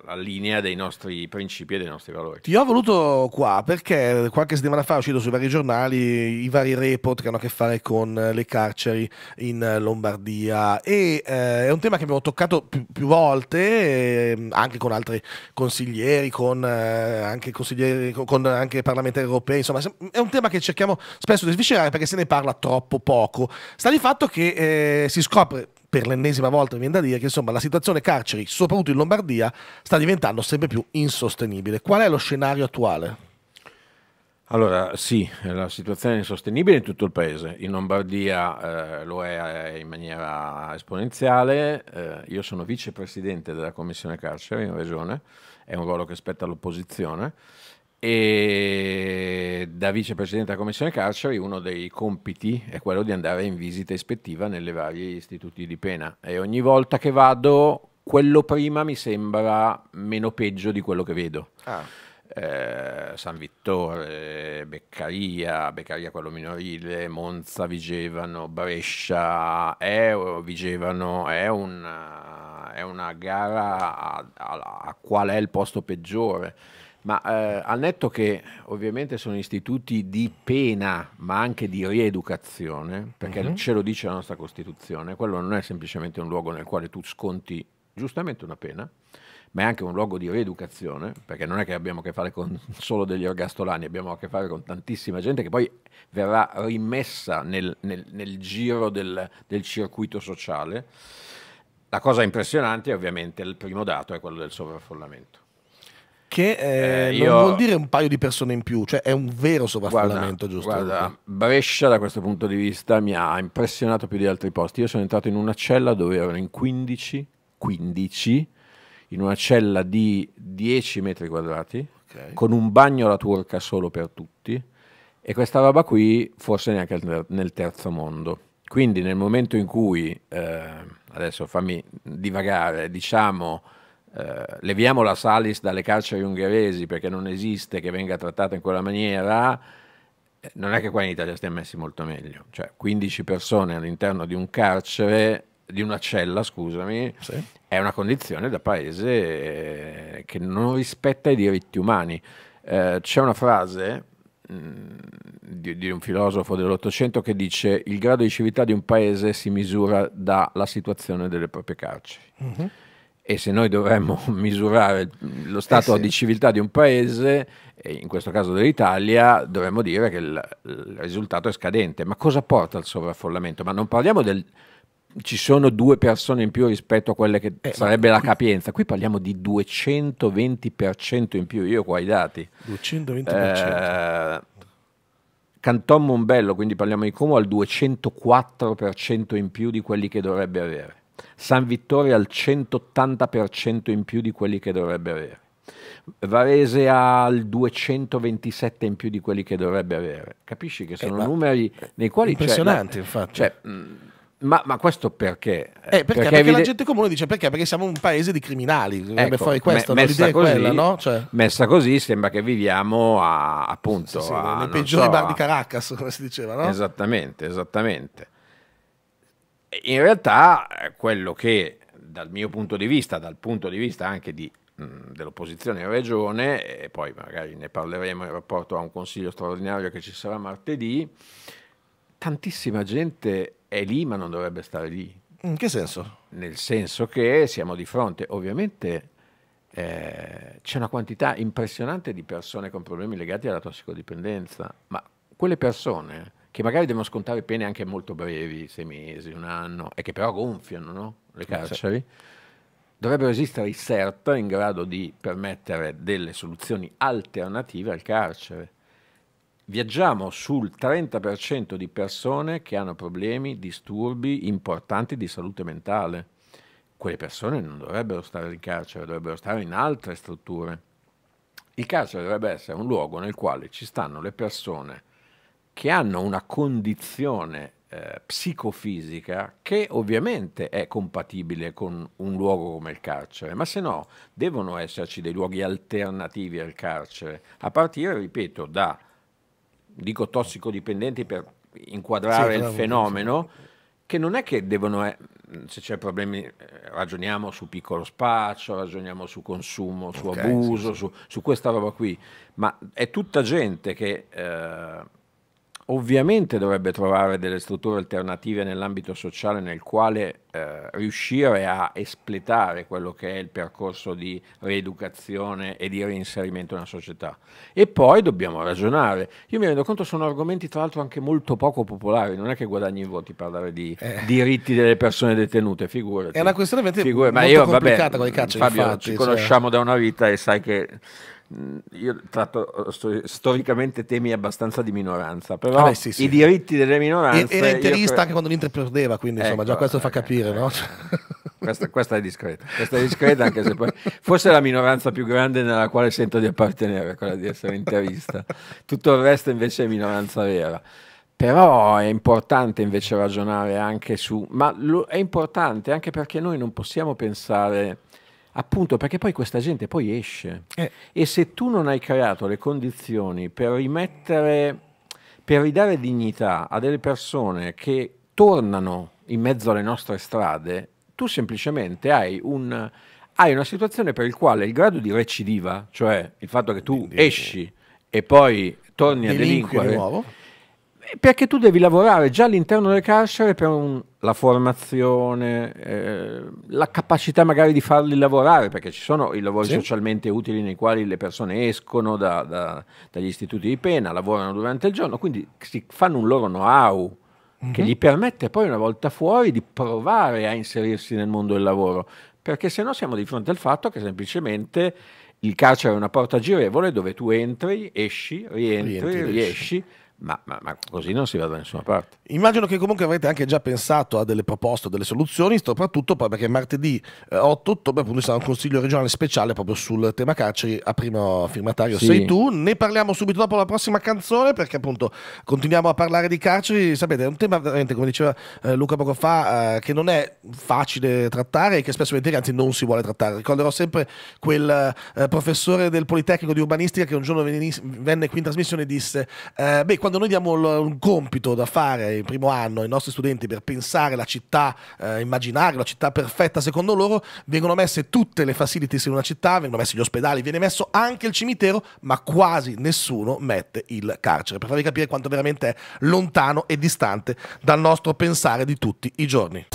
alla linea dei nostri principi e dei nostri valori. Ti ho voluto qua perché qualche settimana fa è uscito sui vari giornali i vari report che hanno a che fare con le carceri in Lombardia e eh, è un tema che abbiamo toccato più, più volte eh, anche con altri consiglieri, con, eh, anche consiglieri, con anche parlamentari europei, insomma è un tema che cerchiamo spesso di sviscerare perché se ne parla troppo poco. Sta di fatto che eh, si scopre per l'ennesima volta mi viene da dire che insomma la situazione carceri, soprattutto in Lombardia, sta diventando sempre più insostenibile. Qual è lo scenario attuale? Allora sì, la situazione è insostenibile in tutto il paese, in Lombardia eh, lo è eh, in maniera esponenziale, eh, io sono vicepresidente della commissione carceri in regione, è un ruolo che spetta all'opposizione e da vicepresidente della Commissione Carceri uno dei compiti è quello di andare in visita ispettiva nelle varie istituti di pena e ogni volta che vado quello prima mi sembra meno peggio di quello che vedo. Ah. Eh, San Vittore, Beccaria, Beccaria quello minorile, Monza, Vigevano, Brescia, è, Vigevano è una, è una gara a, a, a qual è il posto peggiore ma eh, al netto che ovviamente sono istituti di pena, ma anche di rieducazione, perché mm-hmm. ce lo dice la nostra Costituzione, quello non è semplicemente un luogo nel quale tu sconti giustamente una pena, ma è anche un luogo di rieducazione, perché non è che abbiamo a che fare con solo degli ergastolani, abbiamo a che fare con tantissima gente che poi verrà rimessa nel, nel, nel giro del, del circuito sociale. La cosa impressionante, ovviamente, il primo dato è quello del sovraffollamento che eh, eh io... non vuol dire un paio di persone in più, cioè è un vero sovraffollamento, giusto? Guarda, Brescia da questo punto di vista mi ha impressionato più di altri posti. Io sono entrato in una cella dove erano in 15, 15, in una cella di 10 metri quadrati, okay. con un bagno alla turca solo per tutti, e questa roba qui forse neanche nel terzo mondo. Quindi nel momento in cui, eh, adesso fammi divagare, diciamo eh, leviamo la Salis dalle carceri ungheresi perché non esiste che venga trattata in quella maniera, eh, non è che qua in Italia stiamo messi molto meglio. Cioè 15 persone all'interno di un carcere, di una cella, scusami, sì. è una condizione da paese eh, che non rispetta i diritti umani. Eh, c'è una frase mm, di, di, un filosofo dell'Ottocento che dice il grado di civiltà di un paese si misura dalla situazione delle proprie carceri. Mm -hmm e se noi dovremmo misurare lo stato eh sì. di civiltà di un paese, in questo caso dell'Italia, dovremmo dire che il, il risultato è scadente. Ma cosa porta al sovraffollamento? Ma non parliamo del, ci sono due persone in più rispetto a quelle che eh, sarebbe la capienza. Qui parliamo di 220% in più, io qua i dati. 220%. Eh, Canton Mombello, quindi parliamo di Como, al 204% in più di quelli che dovrebbe avere. San Vittorio al 180% in più di quelli che dovrebbe avere. Varese al 227 in più di quelli che dovrebbe avere. Capisci che sono eh, numeri nei quali... Impressionanti, cioè, infatti. Cioè, mm, ma, ma, questo perché? Eh, perché? perché? perché la gente comune dice perché? Perché siamo un paese di criminali, dovrebbe ecco, fare questo, me, messa, così, quella, no? cioè... messa così sembra che viviamo a, appunto... Sì, sì, a, nei peggiori so, bar di Caracas, come si diceva, no? Esattamente, esattamente in realtà eh, quello che dal mio punto di vista, dal punto di vista anche mm, dell'opposizione in regione, e poi magari ne parleremo in rapporto a un consiglio straordinario che ci sarà martedì, tantissima gente è lì ma non dovrebbe stare lì. In che senso? Nel senso che siamo di fronte, ovviamente eh, c'è una quantità impressionante di persone con problemi legati alla tossicodipendenza, ma quelle persone che magari devono scontare pene anche molto brevi, sei mesi, un anno, e che però gonfiano no? le carceri, dovrebbero esistere i CERT in grado di permettere delle soluzioni alternative al carcere. Viaggiamo sul 30% di persone che hanno problemi, disturbi importanti di salute mentale. Quelle persone non dovrebbero stare in carcere, dovrebbero stare in altre strutture. Il carcere dovrebbe essere un luogo nel quale ci stanno le persone che hanno una condizione eh, psicofisica che ovviamente è compatibile con un luogo come il carcere, ma se no devono esserci dei luoghi alternativi al carcere, a partire, ripeto, da, dico tossicodipendenti per inquadrare sì, il fenomeno, che non è che devono, eh, se c'è problemi, eh, ragioniamo su piccolo spaccio, ragioniamo su consumo, su abuso, sì, su, su, questa roba qui, ma è tutta gente che eh, ovviamente dovrebbe trovare delle strutture alternative nell'ambito sociale nel quale eh, riuscire a espletare quello che è il percorso di rieducazione e di reinserimento nella società. E poi dobbiamo ragionare. Io mi rendo conto sono argomenti tra l'altro anche molto poco popolari, non è che guadagni i voti parlare di eh. diritti delle persone detenute, figurati. È una questione veramente figurati. molto io, complicata vabbè, con i caccia, Fabio, infatti, ci cioè. conosciamo da una vita e sai che io tratto eh, storicamente temi abbastanza di minoranza, però ah, sì, sì. i diritti delle minoranze... era interista cre... anche quando l'Inter perdeva, quindi ecco, insomma già ecco, questo fa eh, capire, eh, no? Eh. Questa, questa, è discreta, questa è discreta anche se poi forse è la minoranza più grande nella quale sento di appartenere, quella di essere interista, tutto il resto invece è minoranza vera. Però è importante invece ragionare anche su, ma lo, è importante anche perché noi non possiamo pensare Appunto perché poi questa gente poi esce. Eh. E se tu non hai creato le condizioni per rimettere, per ridare dignità a delle persone che tornano in mezzo alle nostre strade, tu semplicemente hai un, hai una situazione per il quale il grado di recidiva, cioè il fatto che tu esci e poi torni a delinquere, perché tu devi lavorare già all'interno del carcere per un, la formazione, eh, la capacità magari di farli lavorare, perché ci sono i lavori sì. socialmente utili nei quali le persone escono da, da, dagli istituti di pena, lavorano durante il giorno, quindi si fanno un loro know-how mm -hmm. che mhm. gli permette poi una volta fuori di provare a inserirsi nel mondo del lavoro, perché se no siamo di fronte al fatto che semplicemente il carcere è una porta girevole dove tu entri, esci, rientri, rientri riesci. riesci ma, ma, ma, così non si va da nessuna parte. Immagino che comunque avrete anche già pensato a delle proposte, a delle soluzioni, soprattutto perché martedì 8 eh, ottobre appunto sarà un consiglio regionale speciale proprio sul tema carceri, a primo firmatario sì. sei tu, ne parliamo subito dopo la prossima canzone perché appunto continuiamo a parlare di carceri, sapete è un tema veramente come diceva eh, Luca poco fa eh, che non è facile trattare e che spesso e anzi non si vuole trattare, ricorderò sempre quel eh, professore del Politecnico di Urbanistica che un giorno venne qui in trasmissione e disse eh, beh quando noi diamo un compito da fare in primo anno ai nostri studenti per pensare la città, eh, immaginare la città perfetta secondo loro, vengono messe tutte le facilities in una città, vengono messi gli ospedali, viene messo anche il cimitero, ma quasi nessuno mette il carcere, per farvi capire quanto veramente è lontano e distante dal nostro pensare di tutti i giorni.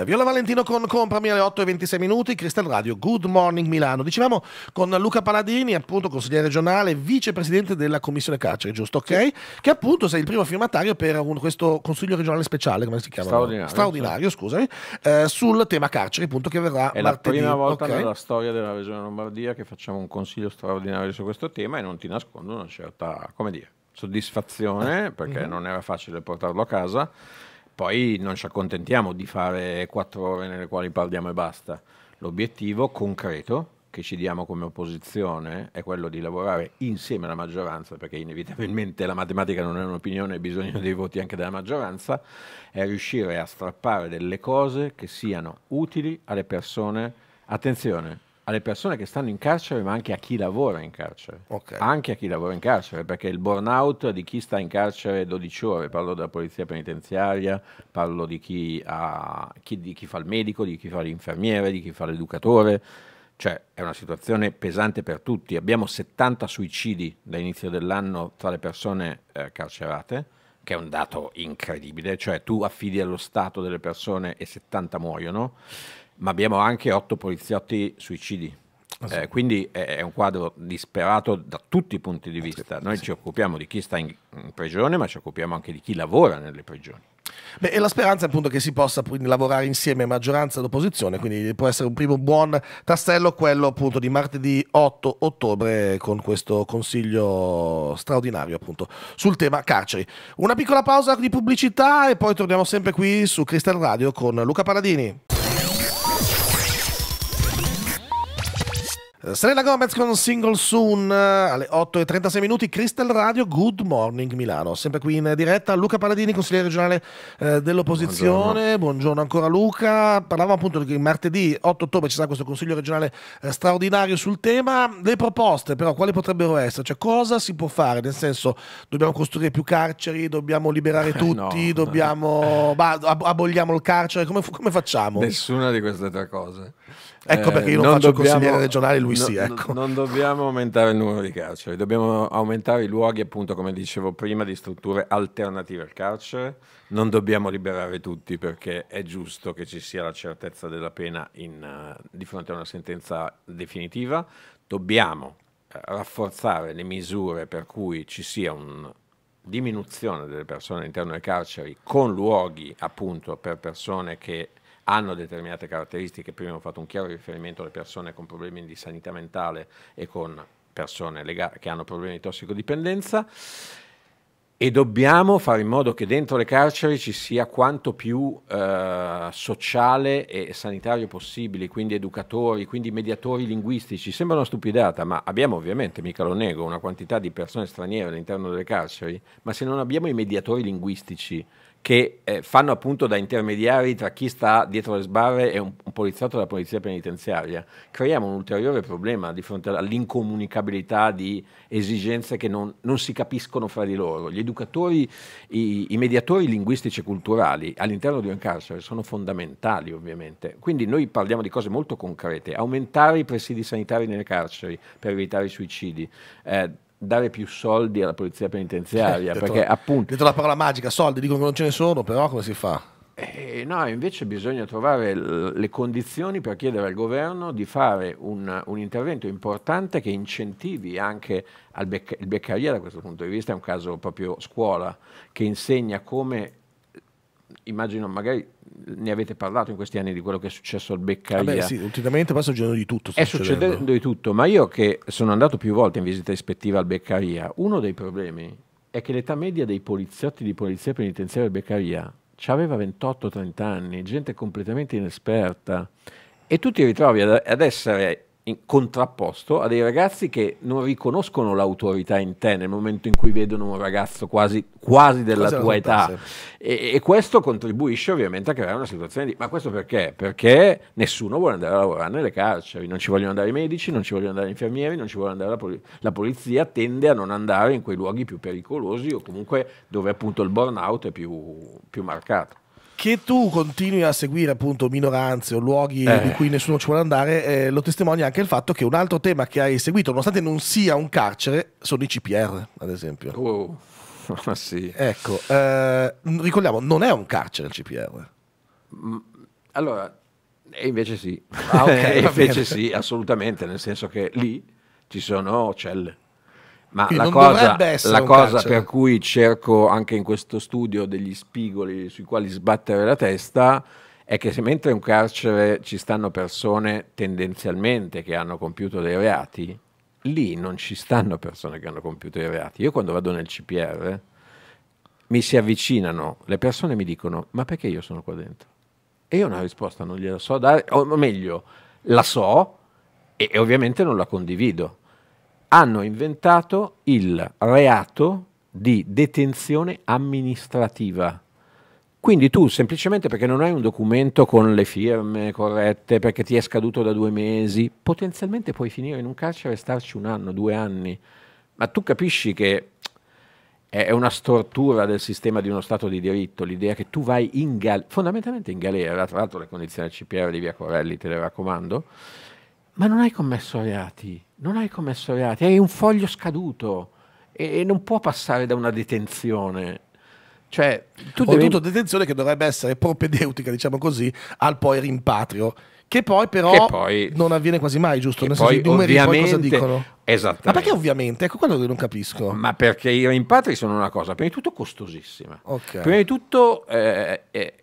Eh, Viola Valentino con Comprami alle 8 e 26 minuti, Cristal Radio, Good Morning Milano. Dicevamo con Luca Paladini, appunto consigliere regionale, vicepresidente della commissione carcere, giusto? Ok? Sì. Che appunto sei il primo firmatario per un, questo consiglio regionale speciale, come si chiama? Straordinario. Straordinario, scusami, eh, sul tema carcere, appunto, che verrà È martedì. È la prima volta okay. nella storia della regione Lombardia che facciamo un consiglio straordinario su questo tema e non ti nascondo una certa, come dire, soddisfazione, eh, perché mm-hmm. non era facile portarlo a casa poi non ci accontentiamo di fare quattro ore nelle quali parliamo e basta. L'obiettivo concreto che ci diamo come opposizione è quello di lavorare insieme alla maggioranza, perché inevitabilmente la matematica non è un'opinione, ha bisogno dei voti anche della maggioranza, è riuscire a strappare delle cose che siano utili alle persone. Attenzione, alle persone che stanno in carcere, ma anche a chi lavora in carcere. Okay. Anche a chi lavora in carcere, perché il burnout di chi sta in carcere 12 ore, parlo della polizia penitenziaria, parlo di chi, ha, chi, di chi fa il medico, di chi fa l'infermiere, di chi fa l'educatore, cioè è una situazione pesante per tutti. Abbiamo 70 suicidi da inizio dell'anno tra le persone eh, carcerate, che è un dato incredibile, cioè tu affidi allo Stato delle persone e 70 muoiono ma abbiamo anche otto poliziotti suicidi. Ah, eh, quindi è un quadro disperato da tutti i punti di eh, vista. Noi sì. ci occupiamo di chi sta in, in prigione, ma ci occupiamo anche di chi lavora nelle prigioni. Beh, e la speranza è appunto che si possa lavorare insieme maggioranza ed opposizione, quindi può essere un primo buon tassello quello appunto di martedì 8 ottobre con questo consiglio straordinario appunto sul tema carceri. Una piccola pausa di pubblicità e poi torniamo sempre qui su Crystal Radio con Luca Paladini. Serena Gomez con Single Soon eh, alle 8 e 36 minuti, Crystal Radio, Good Morning Milano. Sempre qui in diretta Luca Paladini, consigliere regionale eh, dell'opposizione. Buongiorno. Buongiorno. ancora Luca. Parlavamo appunto che martedì 8 ottobre ci sarà questo consiglio regionale eh, straordinario sul tema. Le proposte però quali potrebbero essere? Cioè cosa si può fare? Nel senso dobbiamo costruire più carceri, dobbiamo liberare eh, tutti, no, dobbiamo... No. Bah, ab- aboliamo il carcere, come, come facciamo? Nessuna di queste tre cose. Ecco perché io non, non faccio dobbiamo, il consigliere regionale, lui no, sì. Ecco. Non dobbiamo aumentare il numero di carceri, dobbiamo aumentare i luoghi, appunto, come dicevo prima, di strutture alternative al carcere. Non dobbiamo liberare tutti perché è giusto che ci sia la certezza della pena in, uh, di fronte a una sentenza definitiva. Dobbiamo uh, rafforzare le misure per cui ci sia una diminuzione delle persone all'interno delle carceri con luoghi appunto per persone che hanno determinate caratteristiche, prima ho fatto un chiaro riferimento alle persone con problemi di sanità mentale e con persone che hanno problemi di tossicodipendenza e dobbiamo fare in modo che dentro le carceri ci sia quanto più eh, sociale e sanitario possibile, quindi educatori, quindi mediatori linguistici. Sembra una stupidata, ma abbiamo ovviamente, mica lo nego, una quantità di persone straniere all'interno delle carceri, ma se non abbiamo i mediatori linguistici che eh, fanno appunto da intermediari tra chi sta dietro le sbarre e un, un poliziotto della polizia penitenziaria. Creiamo un ulteriore problema di fronte all'incomunicabilità di esigenze che non, non, si capiscono fra di loro. Gli educatori, i, i mediatori linguistici e culturali all'interno di un carcere sono fondamentali ovviamente. Quindi noi parliamo di cose molto concrete, aumentare i presidi sanitari nelle carceri per evitare i suicidi. Eh, dare più soldi alla polizia penitenziaria. Eh, detto, perché appunto... Detto la parola magica, soldi, dicono che non ce ne sono, però come si fa? Eh, no, invece bisogna trovare le condizioni per chiedere al governo di fare un, un intervento importante che incentivi anche il Beccaria da questo punto di vista, è un caso proprio scuola, che insegna come immagino magari ne avete parlato in questi anni di quello che è successo al Beccaria. Vabbè, sì, ultimamente passa succedendo di tutto. È succedendo. succedendo di tutto, ma io che sono andato più volte in visita ispettiva al Beccaria, uno dei problemi è che l'età media dei poliziotti di polizia penitenziaria al Beccaria ci aveva 28-30 anni, gente completamente inesperta e tu ti ritrovi ad, ad essere contrapposto a dei ragazzi che non riconoscono l'autorità in te nel momento in cui vedono un ragazzo quasi, quasi della tua età e, e, questo contribuisce ovviamente a creare una situazione di ma questo perché? Perché nessuno vuole andare a lavorare nelle carceri, non ci vogliono andare i medici, non ci vogliono andare gli infermieri, non ci vuole andare la, pol- la polizia, tende a non andare in quei luoghi più pericolosi o comunque dove appunto il burnout è più, più marcato che tu continui a seguire appunto minoranze o luoghi eh. in cui nessuno ci vuole andare, eh, lo testimonia anche il fatto che un altro tema che hai seguito, nonostante non sia un carcere, sono i CPR, ad esempio. Oh, ma sì. Ecco, eh, ricordiamo, non è un carcere il CPR. Mm, allora, e invece sì. Ah, ok invece sì, assolutamente, nel senso che lì ci sono celle ma la cosa, la cosa per cui cerco anche in questo studio degli spigoli sui quali sbattere la testa è che se mentre in un carcere ci stanno persone tendenzialmente che hanno compiuto dei reati, lì non ci stanno persone che hanno compiuto dei reati. Io quando vado nel CPR mi si avvicinano, le persone mi dicono ma perché io sono qua dentro? E io una risposta non gliela so dare, o meglio, la so e, e ovviamente non la condivido hanno inventato il reato di detenzione amministrativa. Quindi tu semplicemente perché non hai un documento con le firme corrette, perché ti è scaduto da due mesi, potenzialmente puoi finire in un carcere e starci un anno, due anni. Ma tu capisci che è una stortura del sistema di uno Stato di diritto, l'idea che tu vai in galera, fondamentalmente in galera, tra l'altro le condizioni del CPR di Via Corelli, te le raccomando, ma non hai commesso reati, non hai commesso reati, hai un foglio scaduto e, e non può passare da una detenzione. Cioè, tu Oltretutto detenzione che dovrebbe essere propedeutica, diciamo così, al poi rimpatrio. Che poi però che poi, non avviene quasi mai, giusto? Nel senso, i numeri poi cosa dicono? Esattamente. Ma perché ovviamente? Ecco quello che non capisco. Ma perché i rimpatri sono una cosa, prima di tutto costosissima. Okay. Prima di tutto eh, eh,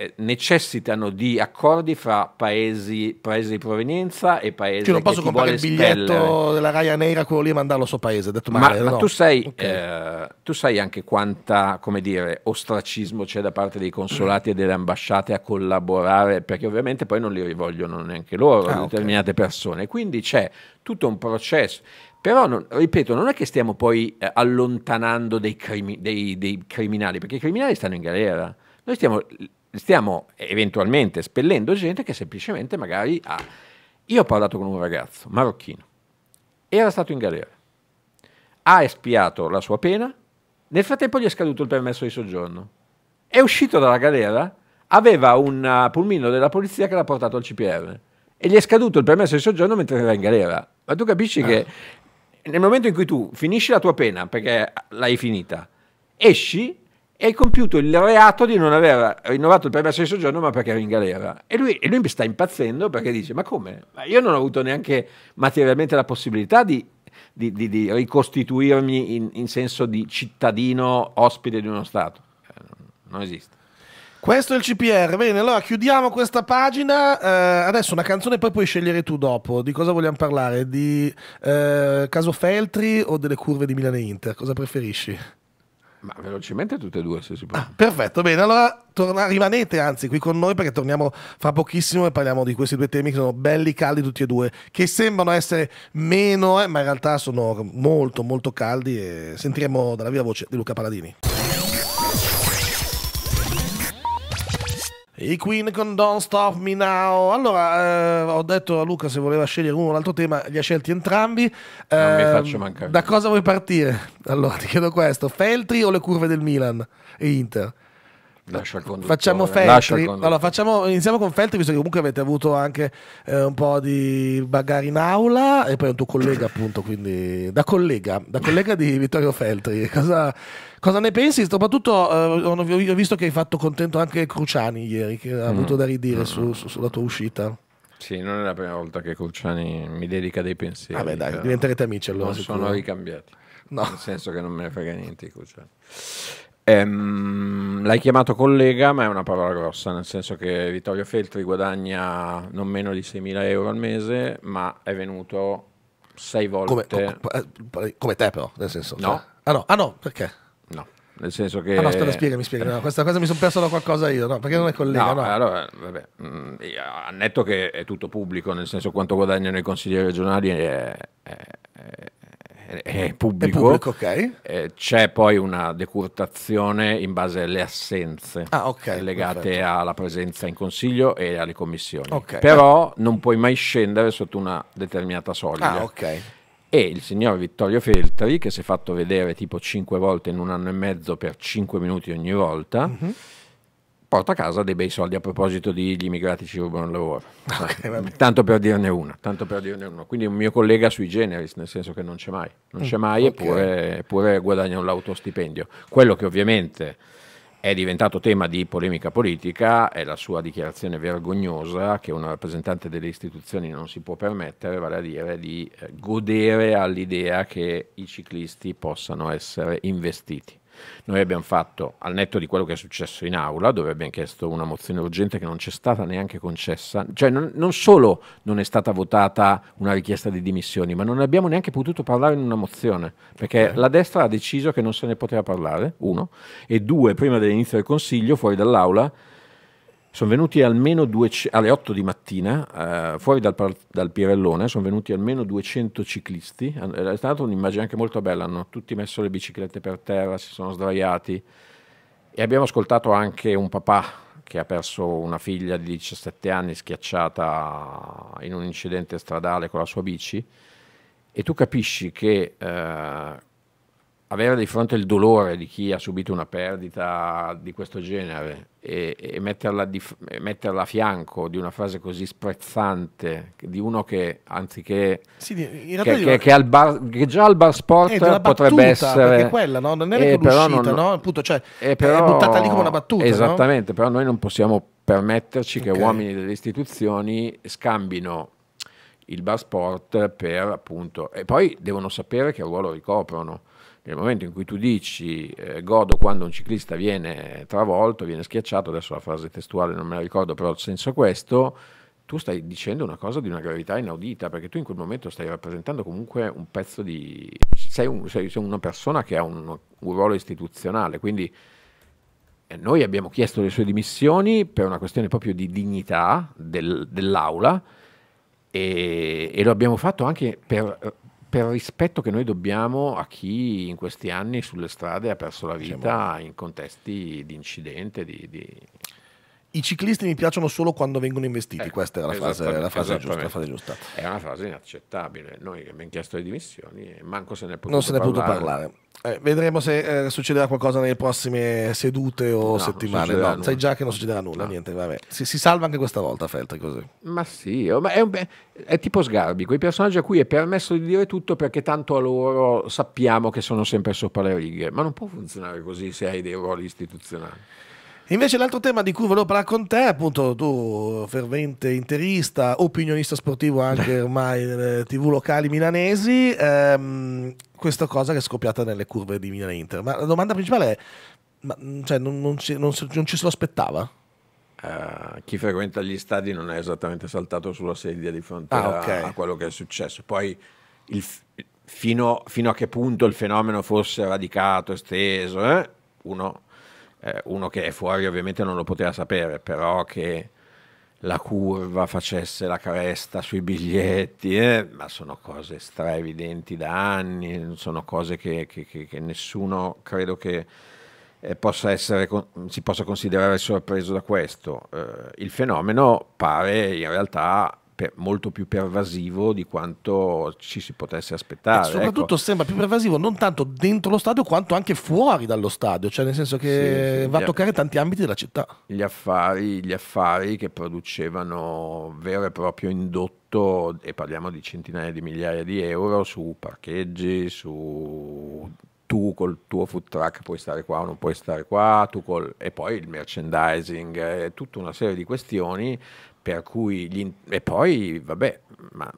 eh, necessitano di accordi fra paesi, paesi di provenienza e paesi cioè non posso comprare il biglietto spellere. della Ryanair a quello lì e mandarlo al suo paese detto ma, male, ma no. tu, sai, okay. eh, tu sai anche quanta come dire ostracismo c'è da parte dei consolati mm. e delle ambasciate a collaborare perché ovviamente poi non li rivolgono neanche loro ah, determinate okay. persone quindi c'è tutto un processo però, non, ripeto, non è che stiamo poi eh, allontanando dei, crimi, dei, dei criminali, perché i criminali stanno in galera. Noi stiamo stiamo eventualmente spellendo gente che semplicemente magari ha... Io ho parlato con un ragazzo marocchino, era stato in galera, ha espiato la sua pena, nel frattempo gli è scaduto il permesso di soggiorno, è uscito dalla galera, aveva un eh, pulmino della polizia che l'ha portato al CPR e gli è scaduto il permesso di soggiorno mentre era in galera. Ma tu capisci ah. che eh. nel momento in cui tu finisci la tua pena, perché l'hai finita, esci, e hai compiuto il reato di non aver rinnovato il permesso di soggiorno ma perché eri in galera. E lui, e lui sta impazzendo perché dice ma come? Ma io non ho avuto neanche materialmente la possibilità di, di, di, di ricostituirmi in, in, senso di cittadino ospite di uno Stato. Eh, non esiste. Questo è il CPR, bene, allora chiudiamo questa pagina, eh, adesso una canzone poi puoi scegliere tu dopo, di cosa vogliamo parlare, di eh, Caso Feltri o delle curve di Milano Inter, cosa preferisci? Ma velocemente tutte e due se si può. Ah, perfetto, bene, allora torna, rimanete anzi qui con noi perché torniamo fra pochissimo e parliamo di questi due temi che sono belli caldi tutti e due, che sembrano essere meno, eh, ma in realtà sono molto molto caldi e sentiremo dalla viva voce di Luca Paladini. I Queen con Don't Stop Me Now. Allora, eh, ho detto a Luca se voleva scegliere uno o l'altro tema, li ha scelti entrambi. Non mi eh, faccio mancare. Da cosa vuoi partire? Allora, ti chiedo questo: Feltri o le curve del Milan e Inter? Lascia il conduttore. Facciamo Feltri. Il allora, facciamo, iniziamo con Feltri, visto che comunque avete avuto anche eh, un po' di bagari in aula e poi un tuo collega, appunto. Quindi, da collega, da collega di Vittorio Feltri, cosa Cosa ne pensi? Soprattutto eh, ho visto che hai fatto contento anche Cruciani ieri, che ha mm. avuto da ridire mm. su, su, sulla tua uscita. Sì, non è la prima volta che Cruciani mi dedica dei pensieri. Vabbè dai, diventerete amici allora. Non sono ricambiati. No. Nel senso che non me ne frega niente di Cruciani. Ehm, l'hai chiamato collega, ma è una parola grossa, nel senso che Vittorio Feltri guadagna non meno di 6.000 euro al mese, ma è venuto sei volte... Come, come, eh, come te però, nel senso... No. Cioè, ah no, ah no perché? No. Nel senso che. Ah, no, aspetta, spiegami, spiegami. No, questa cosa mi sono perso da qualcosa io, no? Perché non è collega? No, no. allora, vabbè, mm, annetto che è tutto pubblico, nel senso quanto guadagnano i consiglieri regionali è, è, è, è pubblico. pubblico okay. c'è poi una decurtazione in base alle assenze ah, okay, legate perfetto. alla presenza in consiglio e alle commissioni. Okay. Però non puoi mai scendere sotto una determinata soglia. Ah, ok e il signor Vittorio Feltri, che si è fatto vedere tipo 5 volte in un anno e mezzo per 5 minuti ogni volta, mm -hmm. porta a casa dei bei soldi a proposito di gli immigrati ci rubano il lavoro. Okay, tanto per dirne una, tanto per dirne uno. Quindi un mio collega sui generis, nel senso che non c'è mai, non c'è mm, mai, mm, okay. eppure, eppure guadagna un lautostipendio. Quello che ovviamente è diventato tema di polemica politica, è la sua dichiarazione vergognosa che un rappresentante delle istituzioni non si può permettere, vale a dire di eh, godere all'idea che i ciclisti possano essere investiti. Noi abbiamo fatto, al netto di quello che è successo in aula, dove abbiamo chiesto una mozione urgente che non c'è stata neanche concessa, cioè non, non solo non è stata votata una richiesta di dimissioni, ma non abbiamo neanche potuto parlare in una mozione, perché okay. Eh. la destra ha deciso che non se ne poteva parlare, uno, e due, prima dell'inizio del Consiglio, fuori dall'aula, sono venuti almeno due, alle 8 di mattina eh, fuori dal, dal Pirellone, sono venuti almeno 200 ciclisti, è stata un'immagine anche molto bella, hanno tutti messo le biciclette per terra, si sono sdraiati e abbiamo ascoltato anche un papà che ha perso una figlia di 17 anni schiacciata in un incidente stradale con la sua bici e tu capisci che eh, avere di fronte il dolore di chi ha subito una perdita di questo genere e, e, metterla, di, e metterla, a fianco di una frase così sprezzante di uno che anziché sì, che, che, che, bar, che, già al bar sport eh, potrebbe battuta, essere quella no? non è eh, però non, no? Appunto, cioè, eh, però, è buttata lì come una battuta esattamente no? però noi non possiamo permetterci okay. che uomini delle istituzioni scambino il bar sport per appunto e poi devono sapere che ruolo ricoprono nel momento in cui tu dici eh, godo quando un ciclista viene travolto, viene schiacciato, adesso la frase testuale non me la ricordo, però il senso è questo, tu stai dicendo una cosa di una gravità inaudita, perché tu in quel momento stai rappresentando comunque un pezzo di... sei, un, sei una persona che ha un, un ruolo istituzionale, quindi eh, noi abbiamo chiesto le sue dimissioni per una questione proprio di dignità del, dell'aula e, e lo abbiamo fatto anche per per rispetto che noi dobbiamo a chi in questi anni sulle strade ha perso la vita in contesti di incidente, di, di i ciclisti mi piacciono solo quando vengono investiti. Ecco, Questa è la frase, la frase giusta, la frase giusta. È una frase inaccettabile. Noi abbiamo chiesto le dimissioni, e eh, manco se ne è potuto non parlare. se ne è potuto parlare. Eh, vedremo se eh, succederà qualcosa nelle prossime sedute o no, settimane. No, sai già che non succederà nulla. No. Niente, si, si, salva anche questa volta Feltri così. Ma sì, oh, ma è, be- è, tipo Sgarbi, quei personaggi a cui è permesso di dire tutto perché tanto a loro sappiamo che sono sempre sopra le righe. Ma non può funzionare così se hai dei ruoli istituzionali. Invece l'altro tema di cui volevo parlare con te, appunto tu fervente interista, opinionista sportivo anche ormai delle tv locali milanesi, ehm, questa cosa che è scoppiata nelle curve di Milan Inter. Ma la domanda principale è, ma, cioè, non, non, ci, non, non ci se lo aspettava? Uh, chi frequenta gli stadi non è esattamente saltato sulla sedia di fronte ah, a, okay. a, quello che è successo. Poi il, fino, fino, a che punto il fenomeno fosse radicato, esteso, eh? uno eh, uno che è fuori ovviamente non lo poteva sapere, però che la curva facesse la cresta sui biglietti, eh, ma sono cose straevidenti da anni, sono cose che, che, che nessuno credo che eh, possa essere, si possa considerare sorpreso da questo. Eh, il fenomeno pare in realtà per, molto più pervasivo di quanto ci si potesse aspettare. E soprattutto ecco. sembra più pervasivo non tanto dentro lo stadio quanto anche fuori dallo stadio, cioè nel senso che sì, va a toccare tanti ambiti della città. Gli affari, gli affari che producevano vero e proprio indotto, e parliamo di centinaia di migliaia di euro, su parcheggi, su tu col tuo food truck puoi stare qua o non puoi stare qua, tu col, e poi il merchandising, eh, tutta una serie di questioni per Gli, e poi, vabbè, ma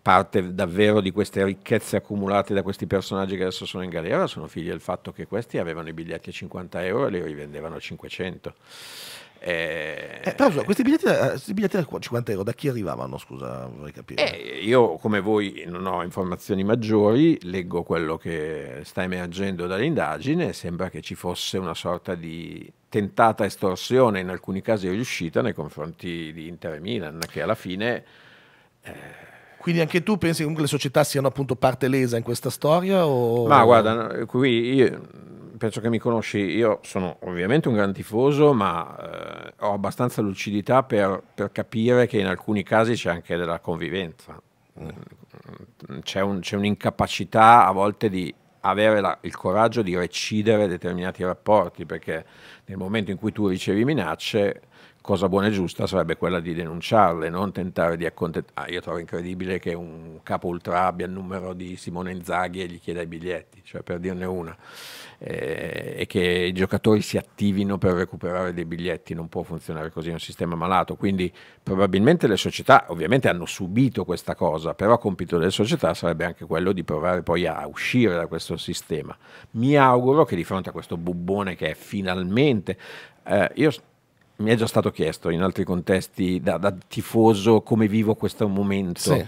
parte davvero di queste ricchezze accumulate da questi personaggi che adesso sono in galera sono figli del fatto che questi avevano i biglietti a 50 euro e li rivendevano a 500. Eh, eh, però scusa, eh. eh, questi biglietti, da, questi biglietti da 50 euro da chi arrivavano? Scusa, vorrei capire. Eh, io, come voi, non ho informazioni maggiori, leggo quello che sta emergendo dall'indagine. Sembra che ci fosse una sorta di tentata estorsione, in alcuni casi riuscita, nei confronti di Inter e Milan, che alla fine. Eh, Quindi anche tu pensi che comunque le società siano appunto parte lesa in questa storia? O... Ma guarda, qui io penso che mi conosci, io sono ovviamente un gran tifoso, ma ho abbastanza lucidità per, per capire che in alcuni casi c'è anche della convivenza, mm, c'è, un, un'incapacità a volte di avere la, il coraggio di recidere determinati rapporti, perché nel momento in cui tu ricevi minacce cosa buona e giusta sarebbe quella di denunciarle, non tentare di accontentare. Ah, io trovo incredibile che un capo ultra abbia il numero di Simone Zaghi e gli chieda i biglietti, cioè per dirne una, eh, e che i giocatori si attivino per recuperare dei biglietti, non può funzionare così, è un sistema malato. Quindi probabilmente le società ovviamente hanno subito questa cosa, però compito delle società sarebbe anche quello di provare poi a uscire da questo sistema. Mi auguro che di fronte a questo bubbone che è finalmente... Eh, io mi è già stato chiesto in altri contesti da, da tifoso come vivo questo momento. Sì.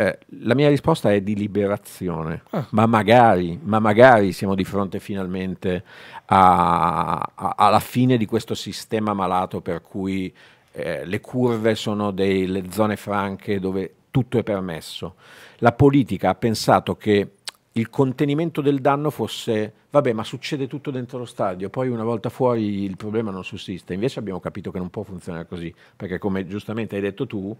Eh, la mia risposta è di liberazione, ah. ma, magari, ma, magari, siamo di fronte finalmente a, a, alla fine di questo sistema malato per cui eh, le curve sono delle zone franche dove tutto è permesso. La politica ha pensato che il contenimento del danno fosse, vabbè, ma succede tutto dentro lo stadio, poi una volta fuori il problema non sussiste. Invece abbiamo capito che non può funzionare così, perché come giustamente hai detto tu,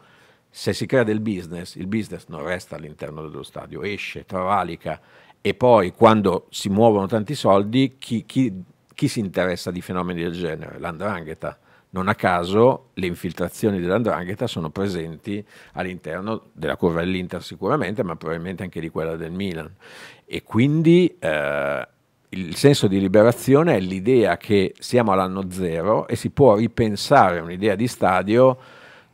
se si crea del business, il business non resta all'interno dello stadio, esce, travalica e poi quando si muovono tanti soldi, chi, chi, chi si interessa di fenomeni del genere? L'andrangheta non a caso le infiltrazioni dell'andrangheta sono presenti all'interno della curva dell'Inter sicuramente, ma probabilmente anche di quella del Milan. E quindi eh, il senso di liberazione è l'idea che siamo all'anno zero e si può ripensare un'idea di stadio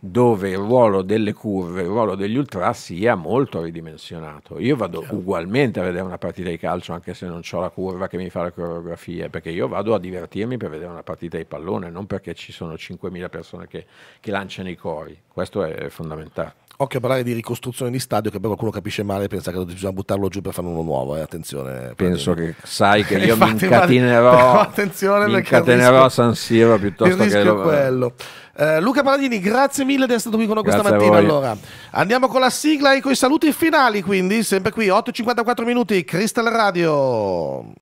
dove il ruolo delle curve, il ruolo degli ultra sia molto ridimensionato. Io vado certo. ugualmente a vedere una partita di calcio anche se non ho la curva che mi fa la coreografia, perché io vado a divertirmi per vedere una partita di pallone, non perché ci sono 5.000 persone che, che lanciano i cori. Questo è fondamentale. Occhio a parlare di ricostruzione di stadio, che poi qualcuno capisce male e pensa che bisogna buttarlo giù per farne uno nuovo. Eh. Attenzione. Penso che sai che io mi incatenerò. Attenzione mi incatenerò rischio, San Siro piuttosto che. Lo... quello. Eh, Luca Paladini, grazie mille di essere stato qui con noi questa mattina. Allora, andiamo con la sigla e con i saluti finali, quindi sempre qui, 8.54 minuti, Crystal Radio.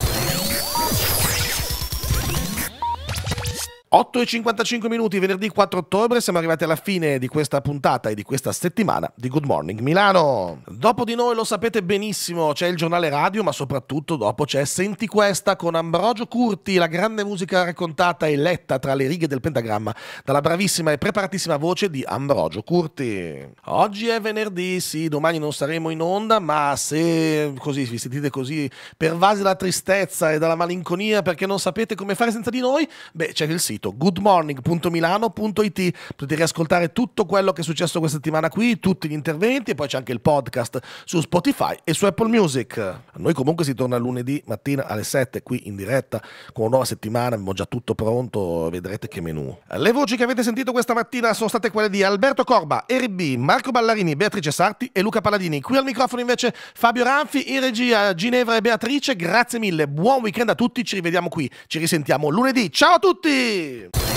8 e 55 minuti, venerdì 4 ottobre, siamo arrivati alla fine di questa puntata e di questa settimana di Good Morning Milano. Dopo di noi lo sapete benissimo, c'è il giornale radio, ma soprattutto dopo c'è Senti questa con Ambrogio Curti, la grande musica raccontata e letta tra le righe del pentagramma dalla bravissima e preparatissima voce di Ambrogio Curti. Oggi è venerdì, sì, domani non saremo in onda, ma se così vi sentite così pervasi dalla tristezza e dalla malinconia perché non sapete come fare senza di noi, beh, c'è il sito sito goodmorning.milano.it potete riascoltare tutto quello che è successo questa settimana qui, tutti gli interventi e poi c'è anche il podcast su Spotify e su Apple Music. A noi comunque si torna lunedì mattina alle 7 qui in diretta con una nuova settimana, abbiamo già tutto pronto, vedrete che menù. Le voci che avete sentito questa mattina sono state quelle di Alberto Corba, RB, Marco Ballarini, Beatrice Sarti e Luca Paladini. Qui al microfono invece Fabio Ranfi in regia Ginevra e Beatrice. Grazie mille, buon weekend a tutti, ci rivediamo qui, ci risentiamo lunedì. Ciao a tutti! Yeah.